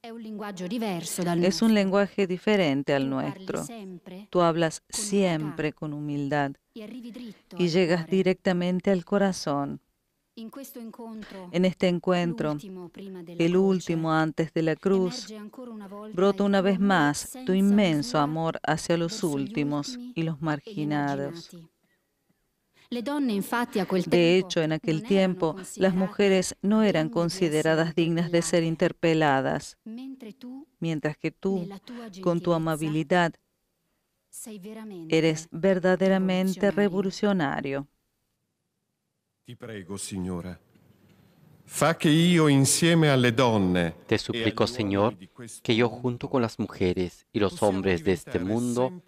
Es un lenguaje diferente al nuestro. Tú hablas siempre con humildad y llegas directamente al corazón. En este encuentro, el último antes de la cruz, brota una vez más tu inmenso amor hacia los últimos y los e marginados. De hecho, en aquel tiempo, las mujeres no eran consideradas e dignas de ser interpeladas, mientras que tú, con tu amabilidad, eres verdaderamente revolucionario. Fa insieme Te suplico, e Señor, que yo junto con las mujeres y los hombres de este mundo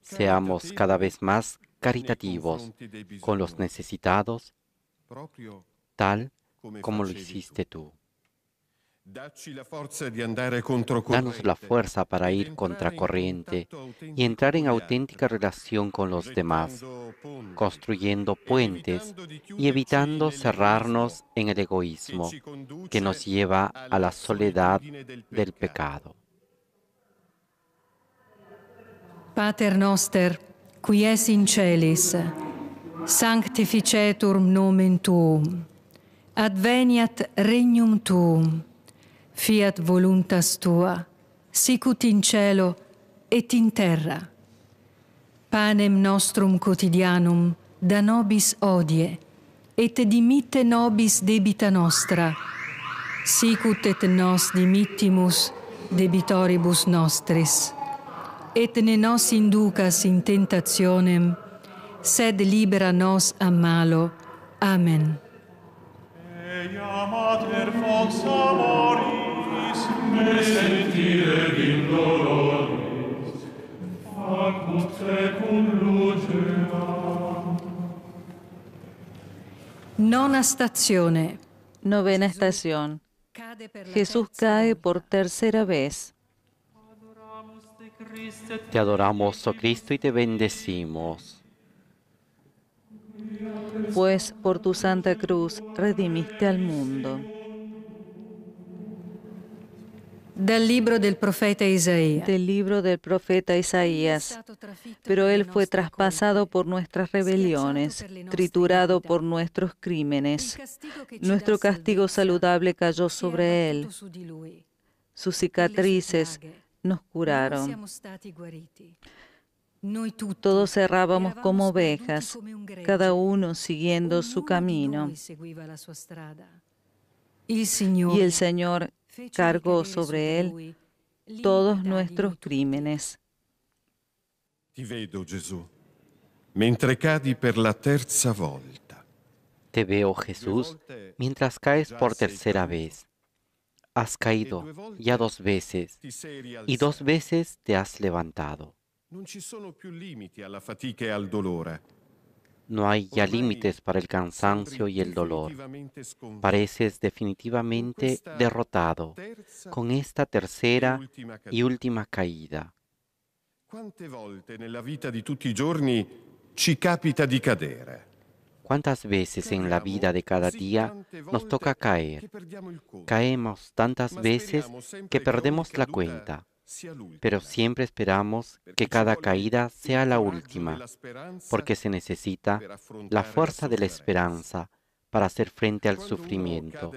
seamos cada vez más caritativos con los necesitados, tal como lo hiciste tú. Danos la fuerza para ir contra corriente y entrar en auténtica relación con los demás, construyendo e puentes y evitando cerrarnos en el egoísmo que nos lleva a la soledad del pecado. Pater noster, qui es in celis, sanctificetur nomen tuum, adveniat regnum tuum, Fiat voluntas tua, sicut in cielo et in terra. Panem nostrum cotidianum da nobis hodie, et dimitte nobis debita nostra, sicut et nos dimittimus debitoribus nostris. Et ne nos inducas in tentationem, sed libera nos a malo. Amen. Deia mater fox amoris, me sentire vim doloris, facut fecum lucea. Nona stazione. Novena estación. Jesús cae por tercera vez. Te adoramos, oh Cristo, y te bendecimos pues por tu santa cruz redimiste al mundo. Del libro del profeta Isaías. Pero él fue traspasado por nuestras rebeliones, triturado por nuestros crímenes. Nuestro castigo saludable cayó sobre él. Sus cicatrices nos curaron. Todos cerrábamos como ovejas, cada uno siguiendo su camino. Y el Señor cargó sobre él todos nuestros crímenes. per la terza volta. Te veo, Jesús, mientras caes por tercera vez. Has caído e ya dos veces y dos veces te has levantado. No hay ya límites para el cansancio y el dolor. Pareces definitivamente derrotado con esta tercera e y última caída. ¿Cuántas veces en la vida de cada día nos toca caer? Caemos tantas veces que perdemos la cuenta pero siempre esperamos que cada caída sea la última, porque se necesita la fuerza de la esperanza para hacer frente al sufrimiento.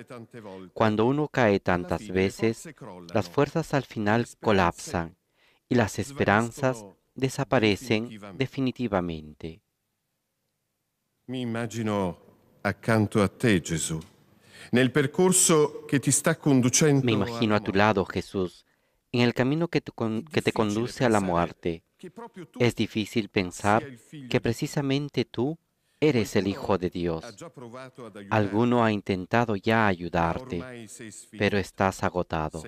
Cuando uno cae tantas veces, las fuerzas al final colapsan y las esperanzas desaparecen definitivamente. Me imagino accanto a te, Nel percorso che ti sta conducendo. Me imagino a tu lado, Jesús, en el camino que te, conduce a la muerte. Es difícil pensar que precisamente tú Eres el Hijo de Dios. Alguno ha intentado ya ayudarte, pero estás agotado,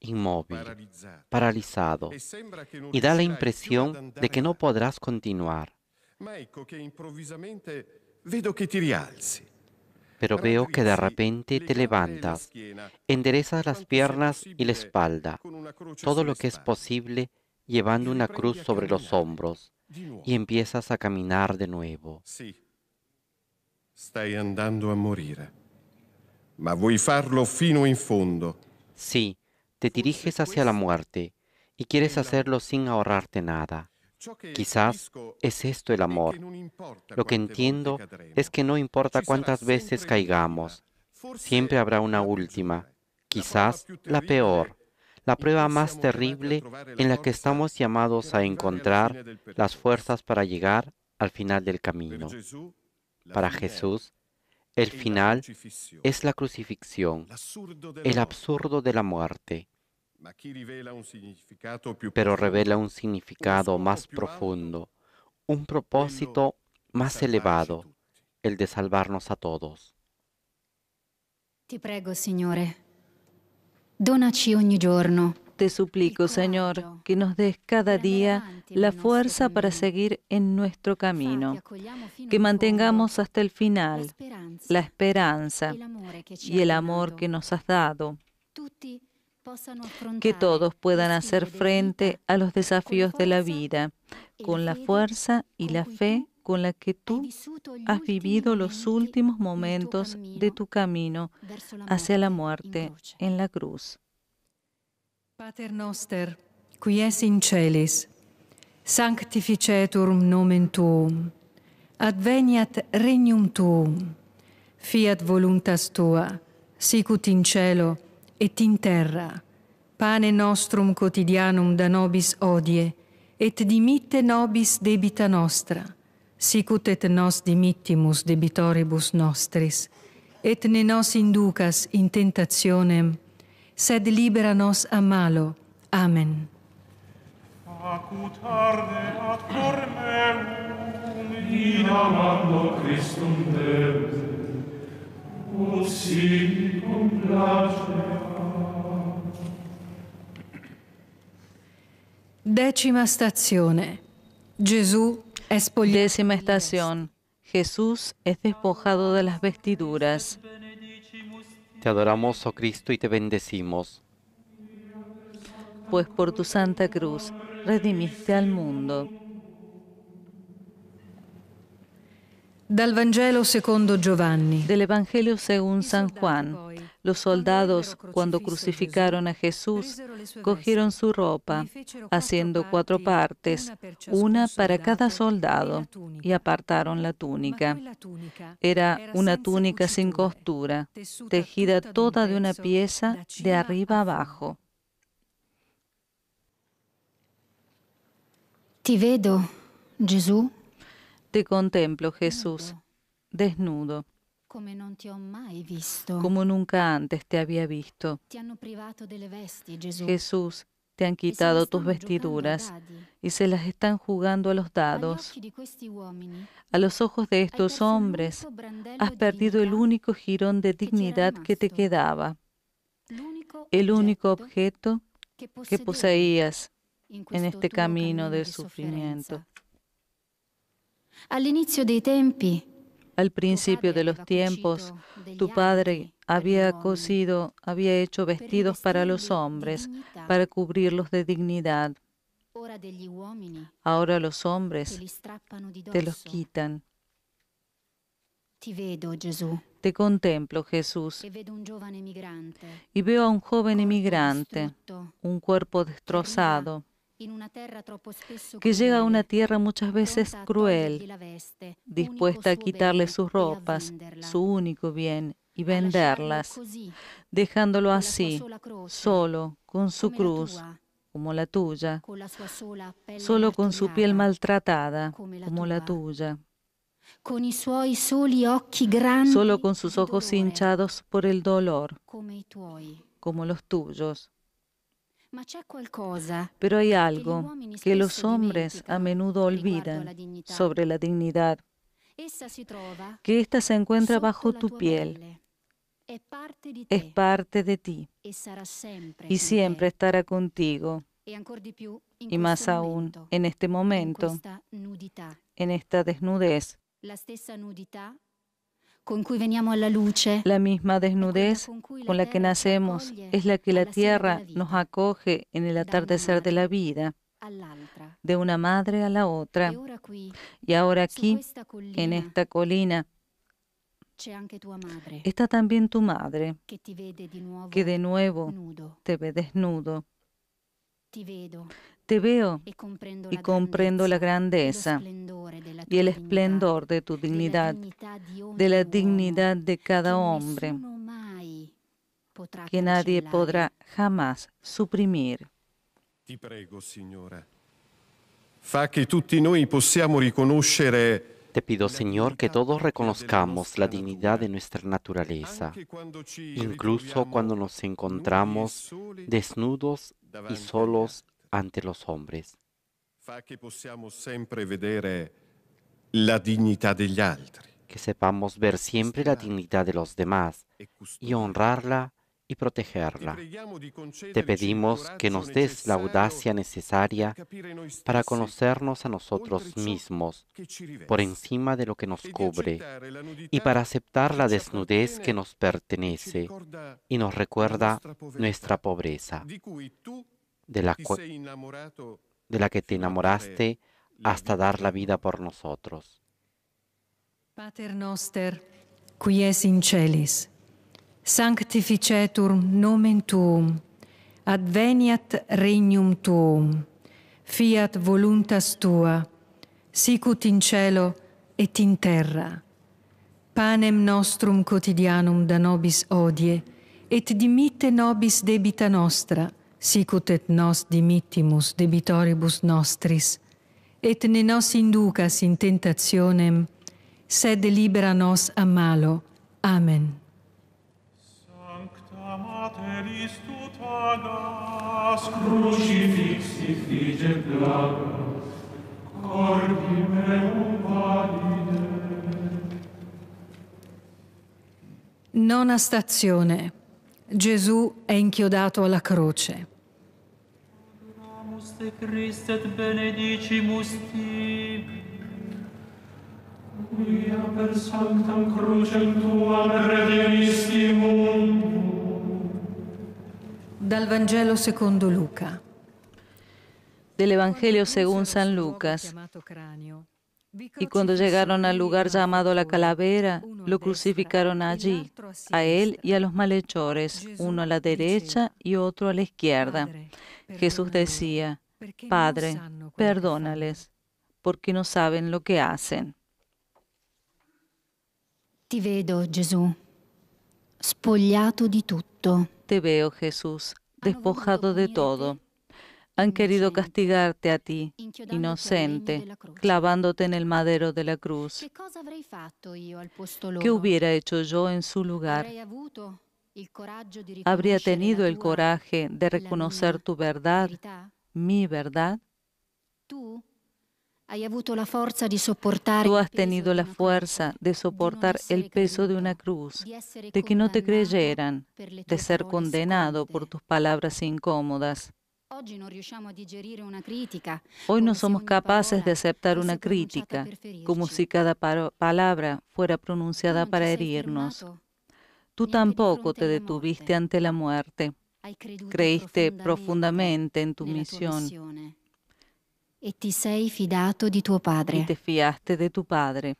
inmóvil, paralizado, y da la impresión de que no podrás continuar pero veo que de repente te levantas, enderezas las piernas y la espalda, todo lo que es posible llevando una cruz sobre los hombros, y empiezas a caminar de nuevo. Stai andando a morir, ma farlo fino in fondo. Sí, te diriges hacia la muerte y quieres hacerlo sin ahorrarte nada. Quizás es esto el amor. Lo que entiendo es que no importa cuántas veces caigamos, siempre habrá una última, quizás la peor, la prueba más terrible en la que estamos llamados a encontrar las fuerzas para llegar al final del camino. Para Jesús, el final es la crucifixión, el absurdo de la muerte pero revela un significado más profundo, un propósito más elevado, el de salvarnos a todos. Te prego, donaci ogni giorno. Te suplico, Señor, que nos des cada día la fuerza para seguir en nuestro camino, que mantengamos hasta el final la esperanza e y el amor que nos has dado que todos puedan hacer frente a los desafíos de la vida con la fuerza y la fe con la que tú has vivido los últimos momentos de tu camino hacia la muerte en la cruz. Pater noster, qui es in celis, sanctificetur nomen tuum, adveniat regnum tuum, fiat voluntas tua, sicut in cielo et in terra. Pane nostrum quotidianum da nobis odie, et dimitte nobis debita nostra, sicut et nos dimittimus debitoribus nostris, et ne nos inducas in tentationem, sed libera nos a malo. Amen. Acut arde ad cor meum, in amando Christum Deum ut si cum placeo, Décima estación. Jesús es estación. Jesús es despojado de las vestiduras. Te adoramos, oh Cristo, y te bendecimos. Pues por tu santa cruz redimiste al mundo. Del Vangelo segundo Giovanni. Del Evangelio según San Juan. Los soldados, cuando crucificaron a Jesús, cogieron su ropa, haciendo cuatro partes, una para cada soldado, y apartaron la túnica. Era una túnica sin costura, tejida toda de una pieza de arriba abajo. ¿Te veo, Jesús. Te contemplo, Jesús, desnudo como nunca antes te había visto. Jesús, te han quitado tus vestiduras y se las están jugando a los dados. A los ojos de estos hombres has perdido el único jirón de dignidad que te quedaba, el único objeto que poseías en este camino de sufrimiento. de los tiempos, al principio de los tiempos, tu padre había cosido, había hecho vestidos para los hombres, para cubrirlos de dignidad. Ahora los hombres te los quitan. Te contemplo, Jesús, y veo a un joven emigrante, un cuerpo destrozado, que llega a una tierra muchas veces cruel, dispuesta a quitarle sus ropas, su único bien, y venderlas, dejándolo así, solo, con su cruz, como la tuya, solo con su piel maltratada, como la tuya. Solo con sus ojos hinchados por el dolor, como los tuyos. Pero hay algo que los hombres a menudo olvidan sobre la dignidad, que ésta se encuentra bajo tu piel, es parte de ti e y siempre estará contigo. E y más aún en este momento, en esta desnudez, la misma desnudez con la que nacemos es la que la tierra nos acoge en el atardecer de la vida, de una madre a la otra. E y ahora aquí, en esta colina, está también tu madre, que de nuevo te ve desnudo. Te veo y comprendo la grandeza y el esplendor de tu dignidad, de la dignidad de cada hombre, que nadie podrá jamás suprimir. te pido, Señor, que todos reconozcamos la dignidad de nuestra naturaleza, incluso cuando nos encontramos desnudos y solos ante los hombres. Que sepamos ver siempre la dignidad de los demás e y honrarla y protegerla. Te pedimos que nos des la audacia necesaria para conocernos a nosotros mismos por encima de lo que nos e cubre y para aceptar la desnudez que nos e pertenece y nos recuerda nuestra pobreza, de la, de la que te enamoraste hasta dar la vida por nosotros. Pater noster, qui es in celis, sanctificetur nomen tuum, adveniat regnum tuum, fiat voluntas tua, sicut in cielo et in terra. Panem nostrum quotidianum da nobis odie, et dimitte nobis debita nostra – sicut et nos dimittimus debitoribus nostris et ne nos inducas in tentationem sed libera nos a malo amen sancta mater istuta gas crucifixi fige plagas corpi meo vadi Nona stazione. Gesù è inchiodato alla croce. Via per Santam Croce tua, redenissimum. Dal Vangelo secondo Luca. Dell'Evangelio Evangelio según San Lucas. Y cuando llegaron al lugar llamado la calavera, lo crucificaron allí, a él y a los malhechores, uno a la derecha y otro a la izquierda. Jesús decía, Padre, perdónales, porque no saben lo que hacen. Ti Jesús, spogliato di tutto. Te veo, Jesús, despojado de todo han querido castigarte a ti, inocente, clavándote en el madero de la cruz. ¿Qué hubiera hecho yo en su lugar? ¿Habría tenido el coraje de reconocer tu verdad, mi verdad? Tú has tenido la fuerza de soportar el peso de una cruz, de que no te creyeran, de ser condenado por tus palabras incómodas, Hoy no somos capaces de aceptar una crítica, como si cada palabra fuera pronunciada para herirnos. Tú tampoco te detuviste ante la muerte. Creíste profundamente en tu misión. E y te fiaste de tu padre.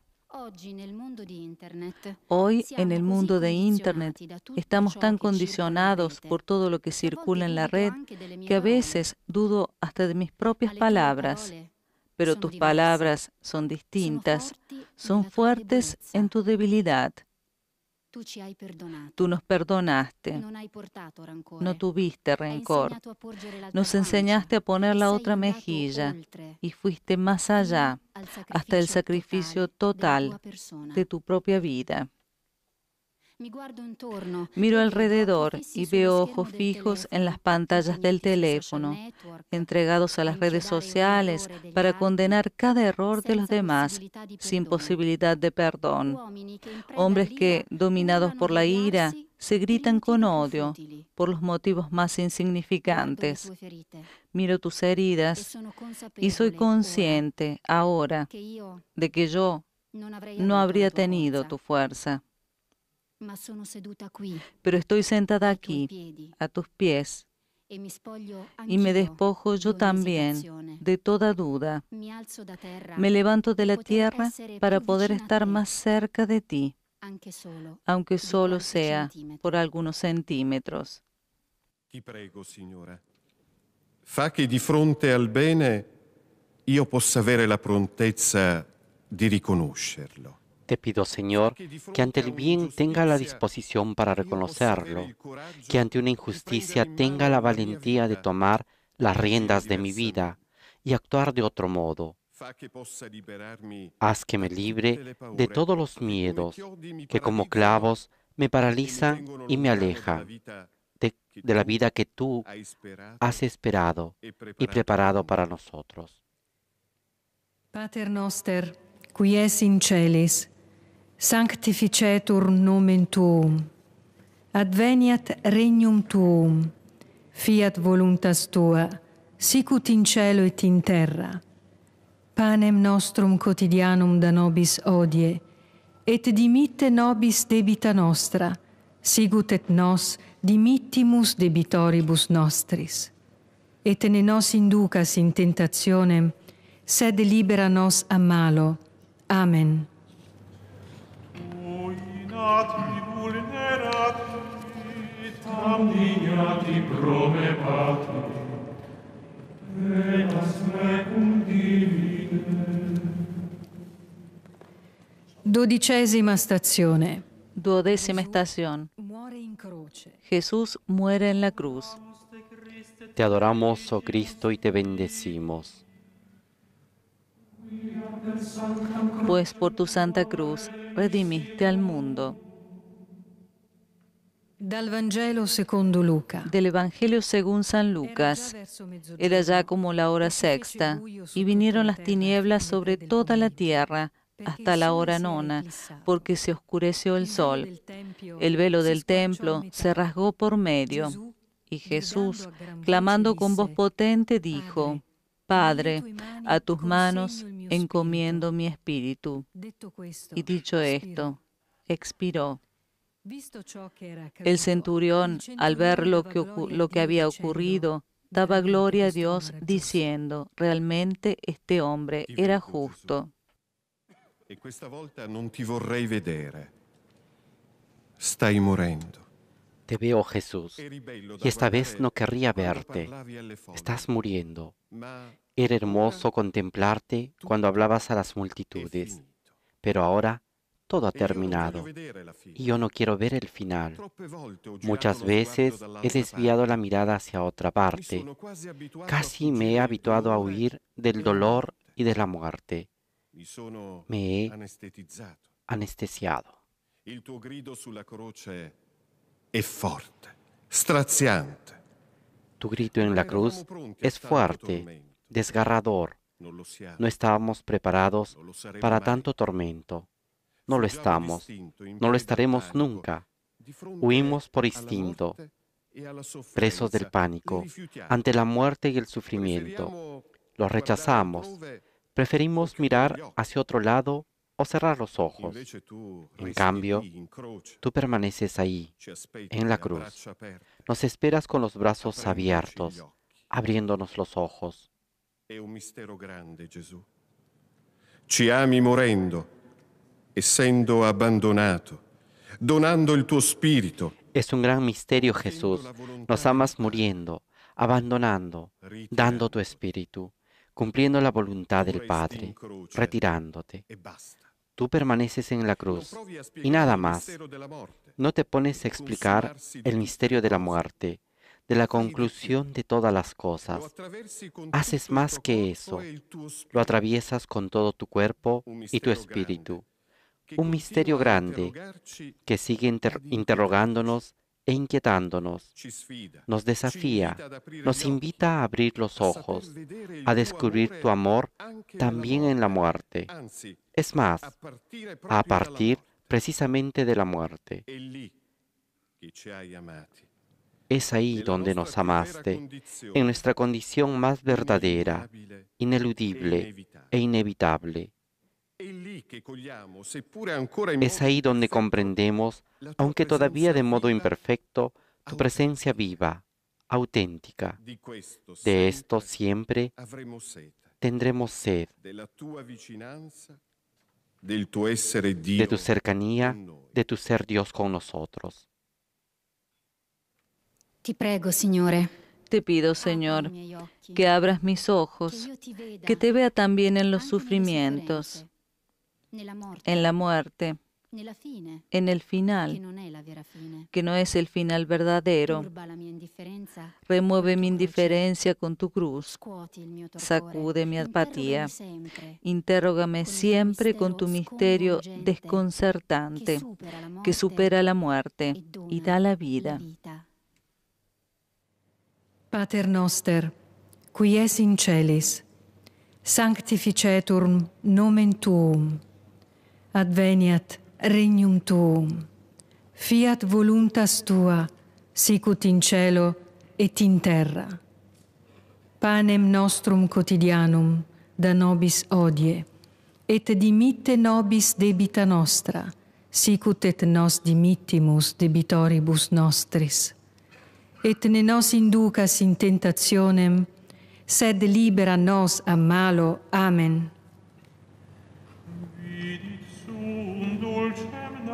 Hoy en el mundo de Internet estamos tan condicionados por todo lo que circula en la red que a veces dudo hasta de mis propias palabras. Pero tus palabras son distintas, son fuertes en tu debilidad. Tú nos perdonaste. No tuviste rencor. Nos enseñaste a poner la otra mejilla y fuiste más allá hasta el sacrificio total de tu propia vida. Miro alrededor y veo ojos fijos en las pantallas del teléfono, entregados a las redes sociales para condenar cada error de los demás, sin posibilidad de perdón. Hombres que, dominados por la ira, e se gritan con odio por los motivos más insignificantes. Miro tus heridas e y soy consciente ahora de que yo no habría tenido tu fuerza pero estoy sentada aquí, a tus pies, e y me despojo yo también de toda duda. Me levanto de la tierra para poder estar más cerca de ti, aunque solo sea por algunos centímetros. Ti prego, Signora, fa que di fronte al bene io possa avere la prontezza di riconoscerlo. Te pido, Señor, que ante el bien tenga la disposición para reconocerlo, que ante una injusticia tenga la valentía de tomar las riendas de mi vida y actuar de otro modo. Haz que me libre de todos los miedos que como clavos me paralizan y me alejan de, la vida que tú has esperado y preparado para nosotros. Pater noster, qui es in sanctificetur nomen tuum, adveniat regnum tuum, fiat voluntas tua, sicut in cielo et in terra. Panem nostrum quotidianum da nobis odie, et dimitte nobis debita nostra, sigut et nos dimittimus debitoribus nostris. Et ne nos inducas in tentationem, sed libera nos a malo. Amen. donati vulnerati, tam dignati prome patri, venas mecum divine. Dodicesima stazione. Duodécima estación. Jesús muere en la cruz. Te adoramos, oh Cristo, y te bendecimos. pues por tu santa cruz redimiste al mundo. Del Evangelio según San Lucas. Era ya como la hora sexta, y vinieron las tinieblas sobre toda la tierra hasta la hora nona, porque se oscureció el sol. El velo del templo se rasgó por medio. Y Jesús, clamando con voz potente, dijo, Padre, a tus manos encomiendo mi espíritu. Y dicho esto, expiró. El centurión, al ver lo que, había ocurrido, daba gloria a Dios diciendo, realmente este hombre era justo. Te veo, Jesús, y esta vez no querría verte. Estás muriendo. Era hermoso contemplarte cuando hablabas a las multitudes, pero ahora todo ha terminado y yo no quiero ver el final. Muchas veces he desviado la mirada hacia otra parte. Casi me he habituado a huir del dolor y de la muerte. Me he anestesiado. ¡Es fuerte! straziante. Tu grito en la cruz es fuerte, desgarrador. No estábamos preparados para tanto tormento. No lo estamos. No lo estaremos nunca. Huimos por instinto, e presos del pánico, ante la muerte y el sufrimiento. Lo rechazamos. Preferimos mirar hacia otro lado o cerrar los ojos. En cambio, tú permaneces ahí, en la cruz. Nos esperas con los brazos abiertos, abriéndonos los ojos. Es un misterio grande, Jesús. morendo, donando il tuo Es un gran misterio, Jesús. Nos amas muriendo, abandonando, dando tu espíritu, cumpliendo la voluntad del Padre, retirándote. Tú permaneces en la cruz y nada más. No te pones a explicar el misterio de la muerte, de la conclusión de todas las cosas. Haces más que eso. Lo atraviesas con todo tu cuerpo y tu espíritu. Un misterio grande que sigue interrogándonos e inquietándonos. Nos desafía, nos invita a abrir los ojos, a descubrir tu amor también en la muerte. Es más, a partir precisamente de la muerte. Es ahí donde nos amaste, en nuestra condición más verdadera, e ineludible e inevitable. Es ahí donde comprendemos, aunque todavía de modo imperfecto, tu presencia viva, auténtica. De esto siempre tendremos sed. De tu cercanía, de tu ser Dios con nosotros. Te prego, Te pido, Señor, que abras mis ojos, que te vea también en los sufrimientos en la muerte, en el final, que no es el final verdadero. Remueve mi indiferencia con tu cruz, sacude mi apatía, interrógame siempre con tu e misterio desconcertante que supera la muerte e y da la vida. Pater noster, qui es in celis, sanctificetur nomen tuum. adveniat regnum tuum. Fiat voluntas tua, sicut in cielo et in terra. Panem nostrum quotidianum da nobis odie, et dimitte nobis debita nostra, sicut et nos dimittimus debitoribus nostris. Et ne nos inducas in tentationem, sed libera nos a malo. Amen.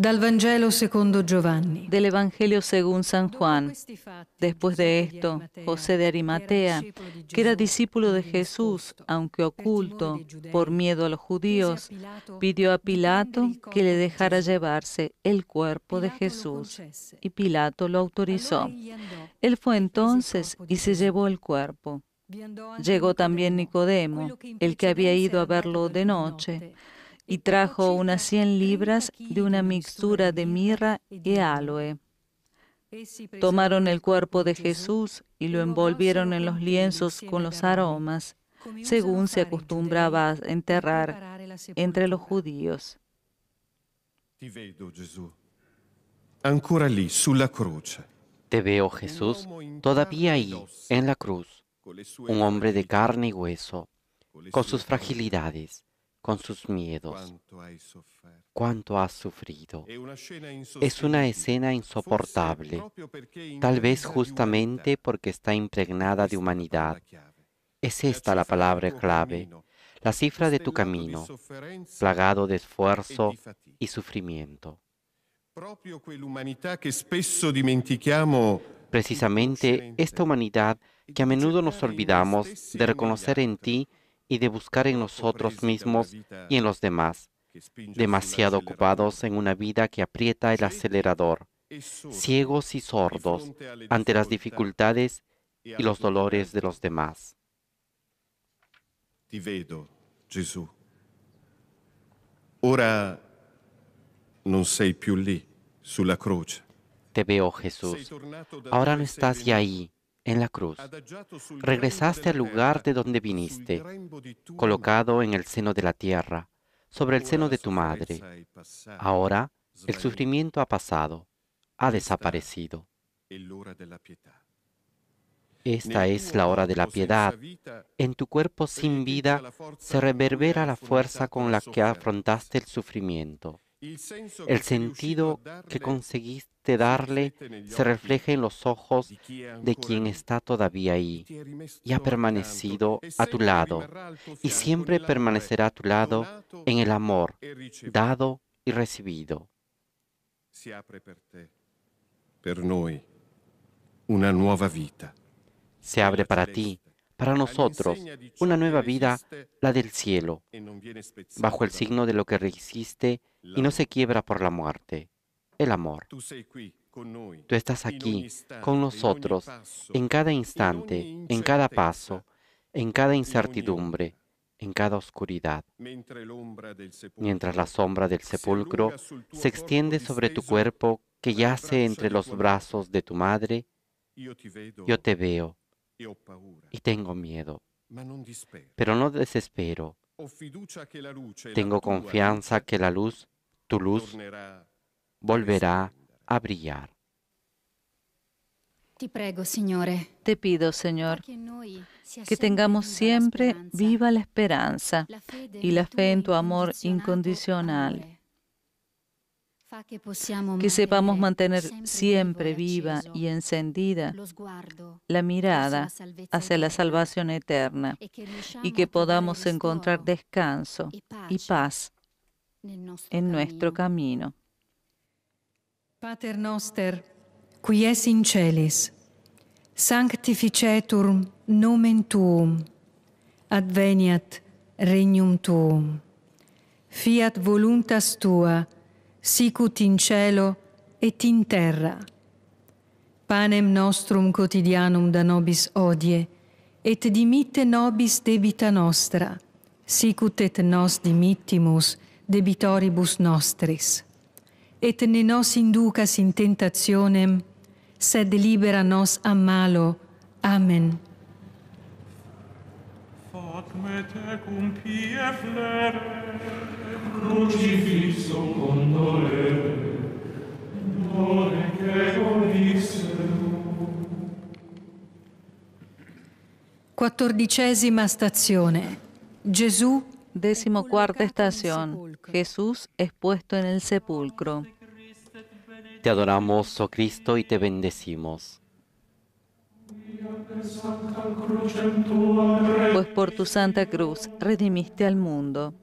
Del Evangelio según San Juan. Después de esto, José de Arimatea, que era discípulo de e Jesús, aunque e oculto, por miedo a los judíos, pidió a Pilato que le dejara llevarse el cuerpo de Jesús. Y Pilato lo autorizó. Él fue entonces y se llevó el cuerpo. Llegó también Nicodemo, el que había ido a verlo de noche y trajo unas cien libras de una mixtura de mirra y aloe. Tomaron el cuerpo de Jesús y lo envolvieron en los lienzos con los aromas, según se acostumbraba a enterrar entre los judíos. Te veo, Jesús, todavía ahí, en la cruz, un hombre de carne y hueso, con sus fragilidades, con sus miedos, cuánto has sufrido. Es una escena insoportable, tal vez justamente porque está impregnada de humanidad. Es esta la palabra clave, la cifra de tu este camino, plagado de esfuerzo y sufrimiento. Precisamente esta humanidad e que a menudo nos olvidamos de reconocer en ti y de buscar en nosotros mismos y en los demás, demasiado ocupados en una vida que aprieta el acelerador, ciegos y sordos ante las dificultades y los dolores de los demás. Te veo, Jesús. Ora soy más più lì, la croce. Te veo, Jesús. Ahora no estás ya ahí, en la cruz. Regresaste al lugar de donde viniste, colocado en el seno de la tierra, sobre el seno de tu madre. Ahora el sufrimiento ha pasado, ha desaparecido. Esta es la hora de la piedad. En tu cuerpo sin vida se reverbera la fuerza con la que afrontaste el sufrimiento. El sentido que conseguiste darle se refleja en los ojos de quien está todavía ahí y ha permanecido a tu lado y siempre permanecerá a tu lado en el amor dado y recibido. una nueva vida. Se abre para ti para nosotros una nueva vida, la del cielo, bajo el signo de lo que resiste y no se quiebra por la muerte, el amor. Tú estás aquí con nosotros en cada instante, en cada paso, en cada incertidumbre, en cada oscuridad, mientras la sombra del sepulcro se extiende sobre tu cuerpo que yace entre los brazos de tu madre, yo te veo y tengo miedo, pero no desespero. Oh, tengo confianza que la luz, tu luz, volverá a brillar. Te pido, Señor, que tengamos siempre viva la esperanza y la fe en tu amor incondicional que sepamos mantener siempre viva y encendida la mirada hacia la salvación eterna y que podamos encontrar descanso y paz en nuestro camino. Pater noster, qui es in celis, sanctificetur nomen tuum, adveniat regnum tuum, fiat voluntas tua sicut in cielo et in terra. Panem nostrum quotidianum da nobis odie, et dimitte nobis debita nostra, sicut et nos dimittimus debitoribus nostris. Et ne nos inducas in tentationem, sed libera nos a malo. Amen. Fat me tecum pie flere, con Quattordicesima stazione. Gesù. cuarta estación. Jesús es puesto en el sepulcro. Te adoramos, oh Cristo, y te bendecimos. Pues por tu santa cruz redimiste al mundo.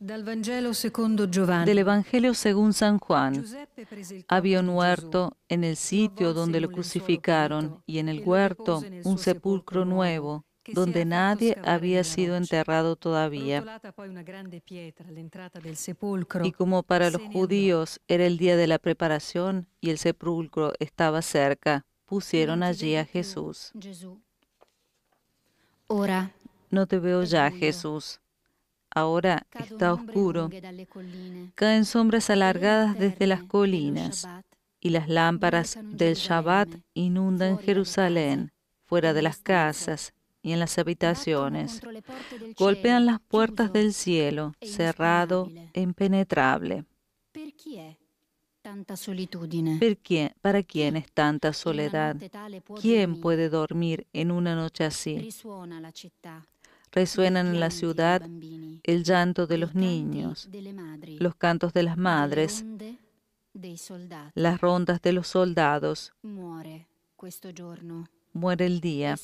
Del Evangelio según San Juan. Había un huerto en el sitio donde lo crucificaron y en el huerto un sepulcro nuevo donde nadie había sido enterrado todavía. Y como para los judíos era el día de la preparación y el sepulcro estaba cerca, pusieron allí a Jesús. Ahora, no te veo ya, Jesús ahora está oscuro. Caen sombras alargadas desde las colinas y las lámparas del Shabbat inundan Jerusalén, fuera de las casas y en las habitaciones. Golpean las puertas del cielo, e cerrado e impenetrable. ¿Para quién es tanta soledad? ¿Quién puede dormir en una noche así? resuenan en la ciudad el llanto de los niños, los cantos de las madres, las rondas de los soldados. Muere el día.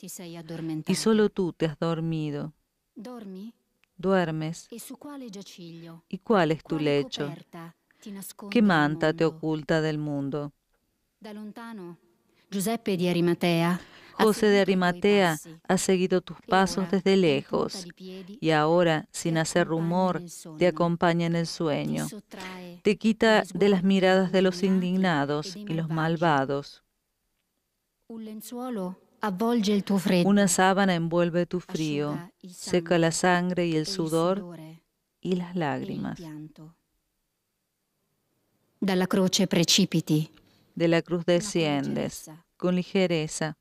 E y solo tú te has dormido. Duermes. E ¿Y cuál es tu lecho? ¿Qué manta te oculta del mundo? Giuseppe di Arimatea José de Arimatea ha seguido tus pasos desde lejos y ahora, sin hacer rumor, te acompaña en el sueño. Te quita de las miradas de los indignados y los malvados. Una sábana envuelve tu frío, seca la sangre y e el sudor y las e lágrimas. De la cruz desciendes con ligereza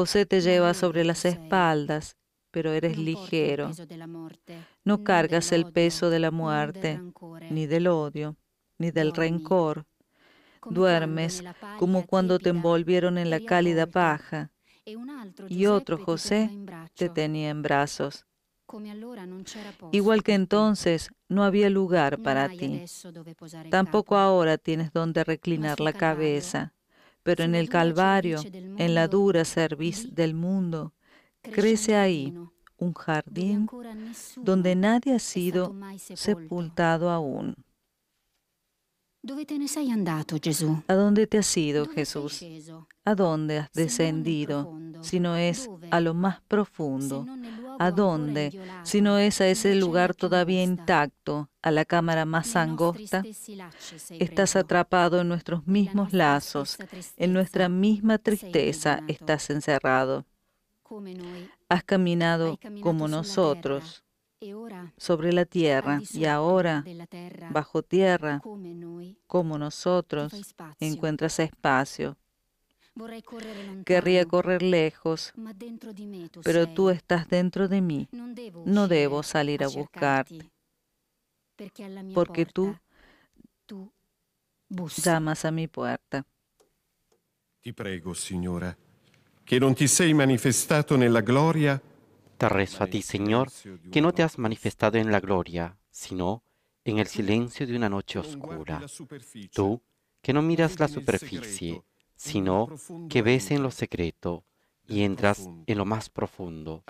José te lleva sobre las espaldas, pero eres ligero. No cargas el peso de la muerte, ni del odio, ni del rencor. Duermes como cuando te envolvieron en la cálida paja. E y otro José te tenía en brazos. Igual que entonces, no había lugar para ti. Tampoco ahora tienes donde reclinar la cabeza pero en el Calvario, en la dura cerviz del mundo, crece ahí un jardín donde nadie ha sido sepultado aún. ¿A dónde te has ido, Jesús? ¿A dónde has descendido? Si no es a lo más profundo, a dónde, Si no es ese lugar todavía intacto, a la cámara más angosta. Estás atrapado en nuestros mismos lazos, en nuestra misma tristeza estás encerrado. Has caminado como nosotros sobre la tierra y ahora bajo tierra como nosotros encuentras espacio Querría correr lejos, pero tú estás dentro de mí. No debo salir a buscarte, porque tú llamas a mi puerta. que gloria. Te rezo a ti, Señor, que no te has manifestado en la gloria, sino en el silencio de una noche oscura. Tú, que no miras la superficie, sino que ves en lo secreto y entras en lo más profundo.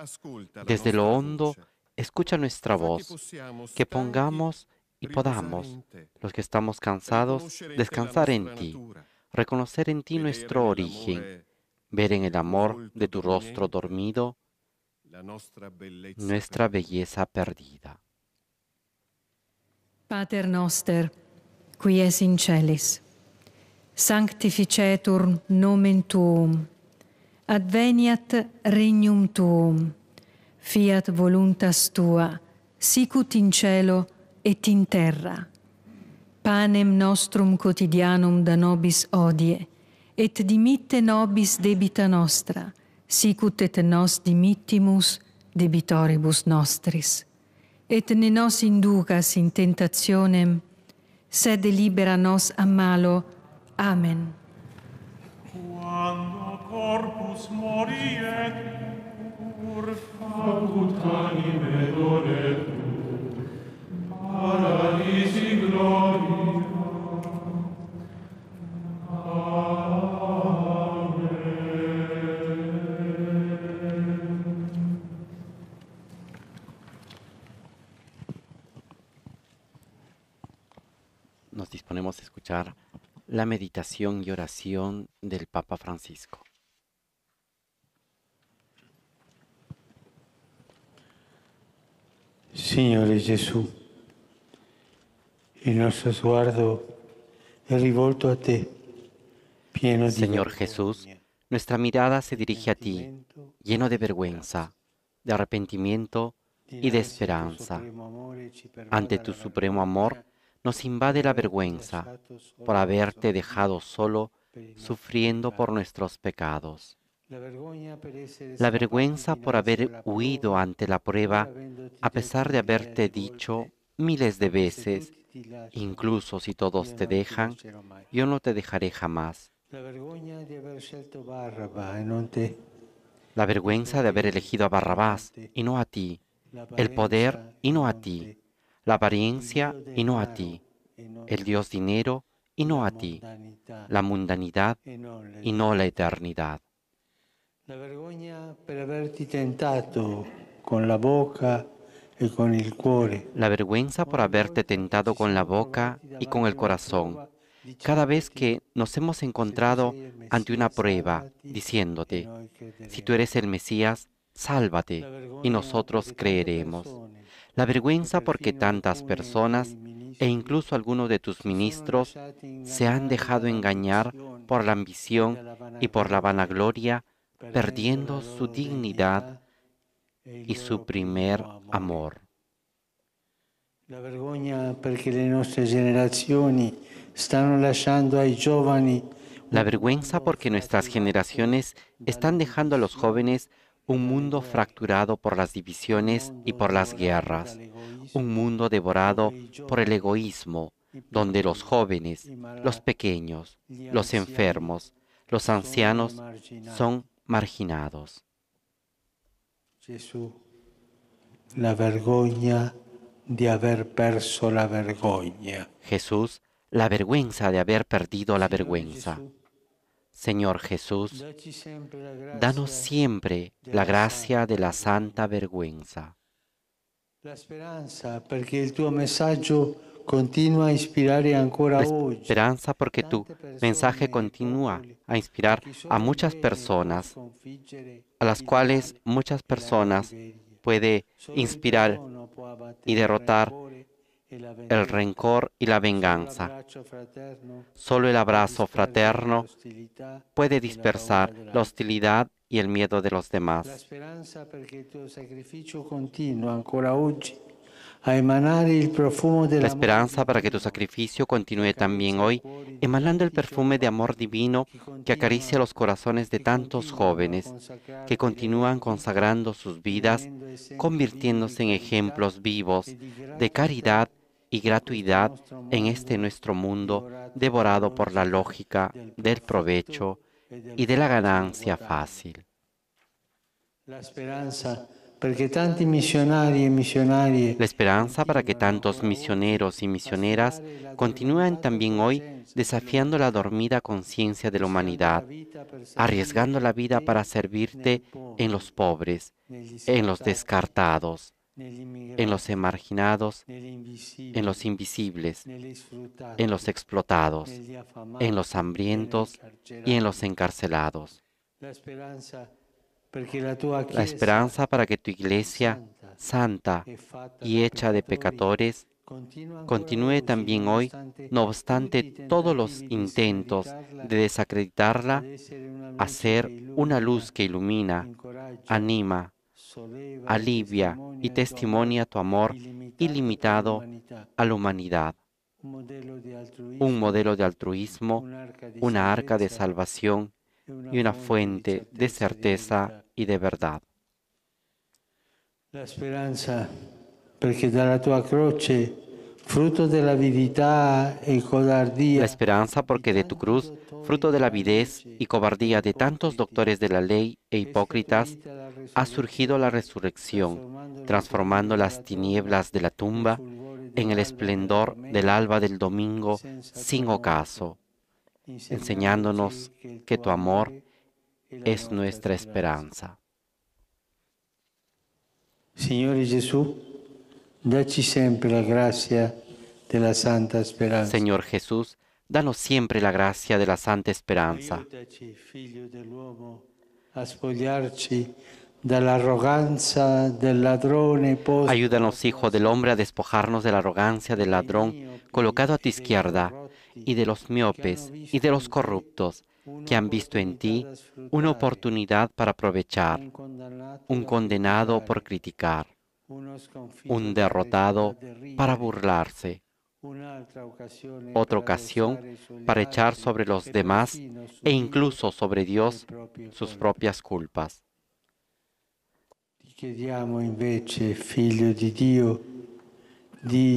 Desde lo hondo, escucha nuestra voz, que pongamos y podamos, los que estamos cansados, descansar en ti, reconocer en ti nuestro origen, eh, ver en el amor de tu rostro dormido nuestra belleza perdida. Pater noster, qui es in Sanctificetur nomen tuum. Adveniat regnum tuum. Fiat voluntas tua, sicut in cielo et in terra. Panem nostrum cotidianum da nobis hodie, et dimitte nobis debita nostra, sicut et nos dimittimus debitoribus nostris. Et ne nos inducas in tentationem, sed libera nos a malo. Amén. Cuando corpus moriet, pur facut anime doretur, paradisi gloria. Nos disponemos a escuchar la meditación y oración del Papa Francisco. Signore Gesù, il sguardo è rivolto a te, Señor Jesús, nuestra mirada se dirige a ti, lleno de vergüenza, de arrepentimiento y de esperanza. Ante tu supremo amor, nos invade la vergüenza por haberte dejado solo sufriendo por nuestros pecados. La vergüenza por haber huido ante la prueba a pesar de haberte dicho miles de veces, incluso si todos te dejan, yo no te dejaré jamás. La vergüenza de haber elegido a Barrabás y no a ti, el poder y no a ti, la apariencia y no a ti, el Dios dinero y no a ti, la mundanidad y no la eternidad. La con la boca y con el cuore. La vergüenza por haberte tentado con la boca y con el corazón. Cada vez que nos hemos encontrado ante una prueba, diciéndote, si tú eres el Mesías, sálvate, y nosotros creeremos. La vergüenza porque tantas personas e incluso algunos de tus ministros se han dejado engañar por la ambición y por la vanagloria, perdiendo su dignidad y su primer amor. La la vergüenza porque nuestras generaciones están dejando a los jóvenes un mundo fracturado por las divisiones y por las guerras, un mundo devorado por el egoísmo, donde los jóvenes, los pequeños, los enfermos, los ancianos son marginados. Jesús, la de haber la Jesús, la vergüenza de haber perdido la vergüenza. Señor Jesús, danos siempre la gracia de la santa vergüenza. La esperanza, porque tu mensaje continúa a inspirar ancora Esperanza porque tu mensaje continúa a inspirar a muchas personas, a las cuales muchas personas puede inspirar y derrotar el rencor y la venganza. Solo el abrazo fraterno puede dispersar la hostilidad y el miedo de los demás. La esperanza para que tu sacrificio continúe también hoy, emanando el perfume de amor divino que acaricia los corazones de tantos jóvenes que continúan consagrando sus vidas, convirtiéndose en ejemplos vivos de caridad y gratuidad en este nuestro mundo devorado por la lógica del provecho y de la ganancia fácil. E la esperanza para que tantos misioneros y misioneras continúen también hoy desafiando la dormida conciencia de la humanidad, arriesgando la vida para servirte en los pobres, en los descartados, en los emarginados, en los invisibles, en los explotados, en los hambrientos y en los encarcelados. La esperanza para que tu iglesia, santa y hecha de pecadores, continúe también hoy, no obstante todos los intentos de desacreditarla, a ser una luz que ilumina, anima, alivia y testimonia tu amor ilimitado a la humanidad. Un modelo de altruismo, una arca de salvación y una fuente de certeza y de verdad. La esperanza, porque de la tua fruto de la vida y cobardía. La esperanza, porque de tu cruz, fruto de la avidez y cobardía de tantos doctores de la ley e hipócritas, ha surgido la resurrección, transformando las tinieblas de la tumba en el esplendor del alba del domingo sin ocaso, enseñándonos que tu amor es nuestra esperanza. Señor Jesús, siempre la gracia de la santa esperanza. Señor Jesús, danos siempre la gracia de la santa esperanza. Ayúdanos, Hijo del Hombre, a despojarnos de la arrogancia del ladrón colocado a tu izquierda, y de los miopes y de los corruptos que han visto en ti una oportunidad para aprovechar, un condenado por criticar un derrotado para burlarse, otra ocasión para echar sobre los demás e incluso sobre Dios sus propias culpas.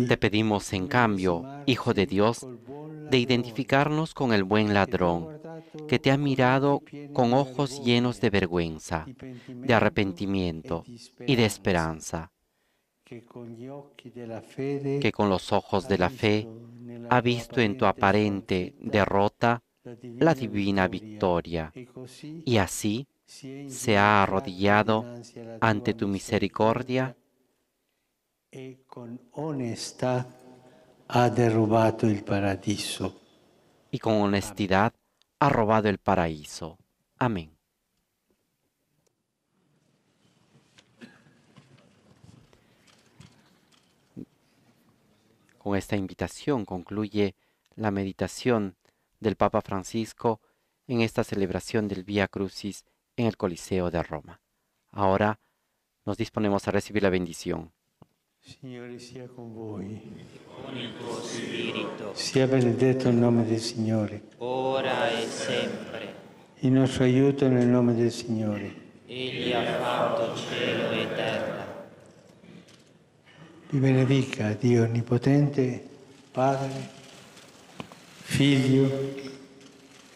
Te pedimos, en cambio, Hijo de Dios, de identificarnos con el buen ladrón, que te ha mirado con ojos llenos de vergüenza, de arrepentimiento y de esperanza que con los ojos de la fe ha visto en tu aparente derrota la divina victoria y así se ha arrodillado ante tu misericordia y con honestidad ha derrubado el paraíso. Y con honestidad ha robado el paraíso. Amén. Con esta invitación concluye la meditación del Papa Francisco en esta celebración del Vía Crucis en el Coliseo de Roma. Ahora nos disponemos a recibir la bendición. Signore sia con voi. Con il Sia benedetto il nome del Signore. Ora e sempre. Il nostro aiuto nel nome del Signore. Egli ha fatto cielo e bendiga benedica Dios Onnipotente, Padre, Hijo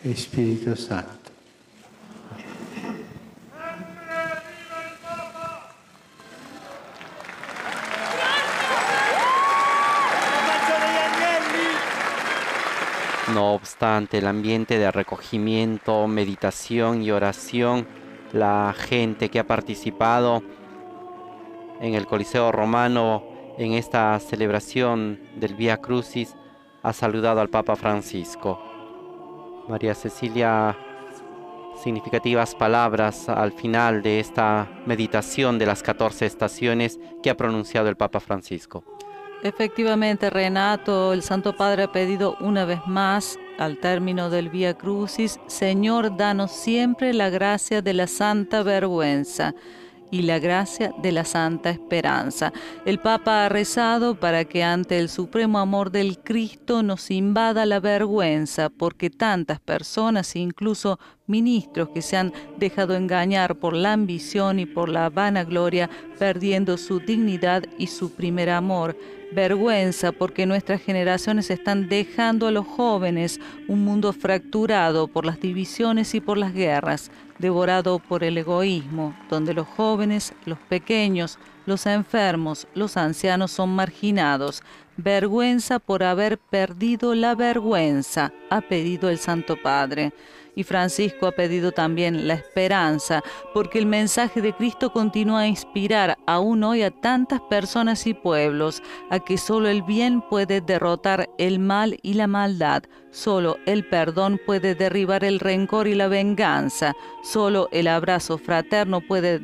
y Espíritu Santo. No obstante el ambiente de recogimiento, meditación y oración, la gente que ha participado en el Coliseo Romano en esta celebración del Vía Crucis ha saludado al Papa Francisco. María Cecilia, significativas palabras al final de esta meditación de las 14 estaciones que ha pronunciado el Papa Francisco. Efectivamente, Renato, el Santo Padre ha pedido una vez más, al término del Vía Crucis, Señor, danos siempre la gracia de la santa vergüenza y la gracia de la santa esperanza. El Papa ha rezado para que ante el supremo amor del Cristo nos invada la vergüenza, porque tantas personas, incluso ministros que se han dejado engañar por la ambición y por la vanagloria, perdiendo su dignidad y su primer amor. Vergüenza porque nuestras generaciones están dejando a los jóvenes un mundo fracturado por las divisiones y por las guerras devorado por el egoísmo, donde los jóvenes, los pequeños, los enfermos, los ancianos son marginados. Vergüenza por haber perdido la vergüenza, ha pedido el Santo Padre. Y Francisco ha pedido también la esperanza, porque el mensaje de Cristo continúa a inspirar aún hoy a tantas personas y pueblos a que solo el bien puede derrotar el mal y la maldad, solo el perdón puede derribar el rencor y la venganza, solo el abrazo fraterno puede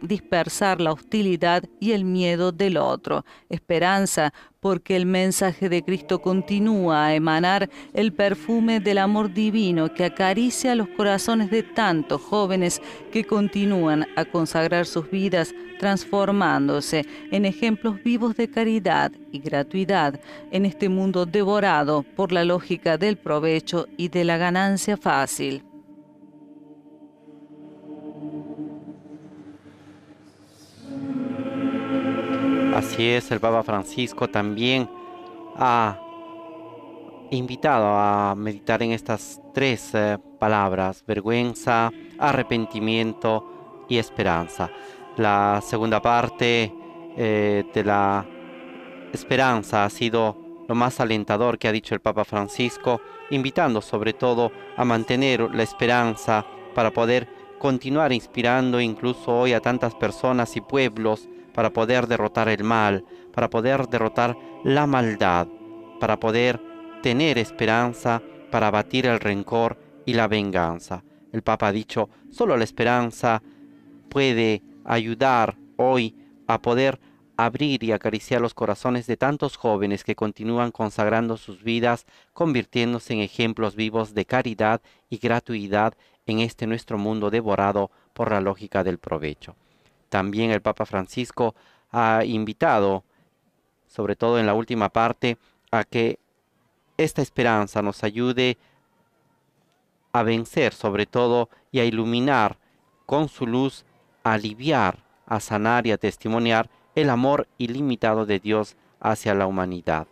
dispersar la hostilidad y el miedo del otro. Esperanza porque el mensaje de Cristo continúa a emanar el perfume del amor divino que acaricia los corazones de tantos jóvenes que continúan a consagrar sus vidas transformándose en ejemplos vivos de caridad y gratuidad en este mundo devorado por la lógica del provecho y de la ganancia fácil. Así es, el Papa Francisco también ha invitado a meditar en estas tres eh, palabras, vergüenza, arrepentimiento y esperanza. La segunda parte eh, de la esperanza ha sido lo más alentador que ha dicho el Papa Francisco, invitando sobre todo a mantener la esperanza para poder continuar inspirando incluso hoy a tantas personas y pueblos para poder derrotar el mal, para poder derrotar la maldad, para poder tener esperanza, para batir el rencor y la venganza. El Papa ha dicho, solo la esperanza puede ayudar hoy a poder abrir y acariciar los corazones de tantos jóvenes que continúan consagrando sus vidas, convirtiéndose en ejemplos vivos de caridad y gratuidad en este nuestro mundo devorado por la lógica del provecho. También el Papa Francisco ha invitado, sobre todo en la última parte, a que esta esperanza nos ayude a vencer sobre todo y a iluminar con su luz, a aliviar, a sanar y a testimoniar el amor ilimitado de Dios hacia la humanidad.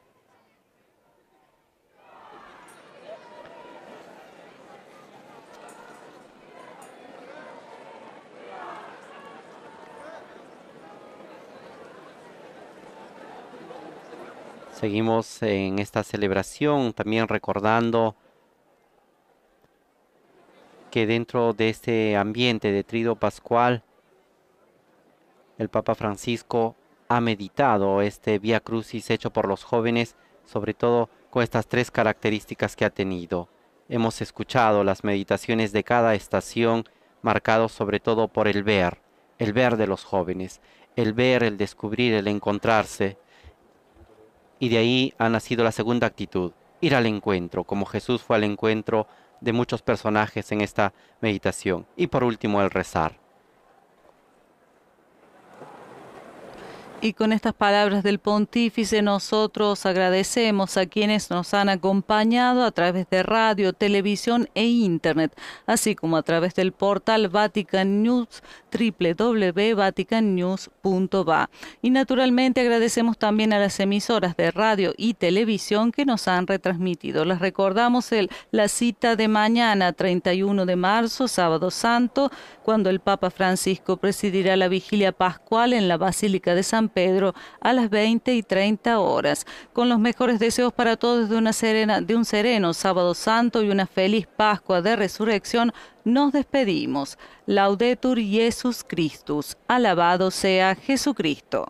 Seguimos en esta celebración también recordando que dentro de este ambiente de trido pascual, el Papa Francisco ha meditado este vía Crucis hecho por los jóvenes, sobre todo con estas tres características que ha tenido. Hemos escuchado las meditaciones de cada estación, marcados sobre todo por el ver, el ver de los jóvenes, el ver, el descubrir, el encontrarse, y de ahí ha nacido la segunda actitud, ir al encuentro, como Jesús fue al encuentro de muchos personajes en esta meditación. Y por último, el rezar. Y con estas palabras del pontífice nosotros agradecemos a quienes nos han acompañado a través de radio, televisión e internet, así como a través del portal Vatican News www.vaticannews.va. Y naturalmente agradecemos también a las emisoras de radio y televisión que nos han retransmitido. Les recordamos la cita de mañana, 31 de marzo, sábado santo, cuando el Papa Francisco presidirá la vigilia pascual en la Basílica de San Pedro a las 20 y 30 horas. Con los mejores deseos para todos de, una serena, de un sereno sábado santo y una feliz Pascua de Resurrección, nos despedimos. Laudetur Jesus Christus. Alabado sea Jesucristo.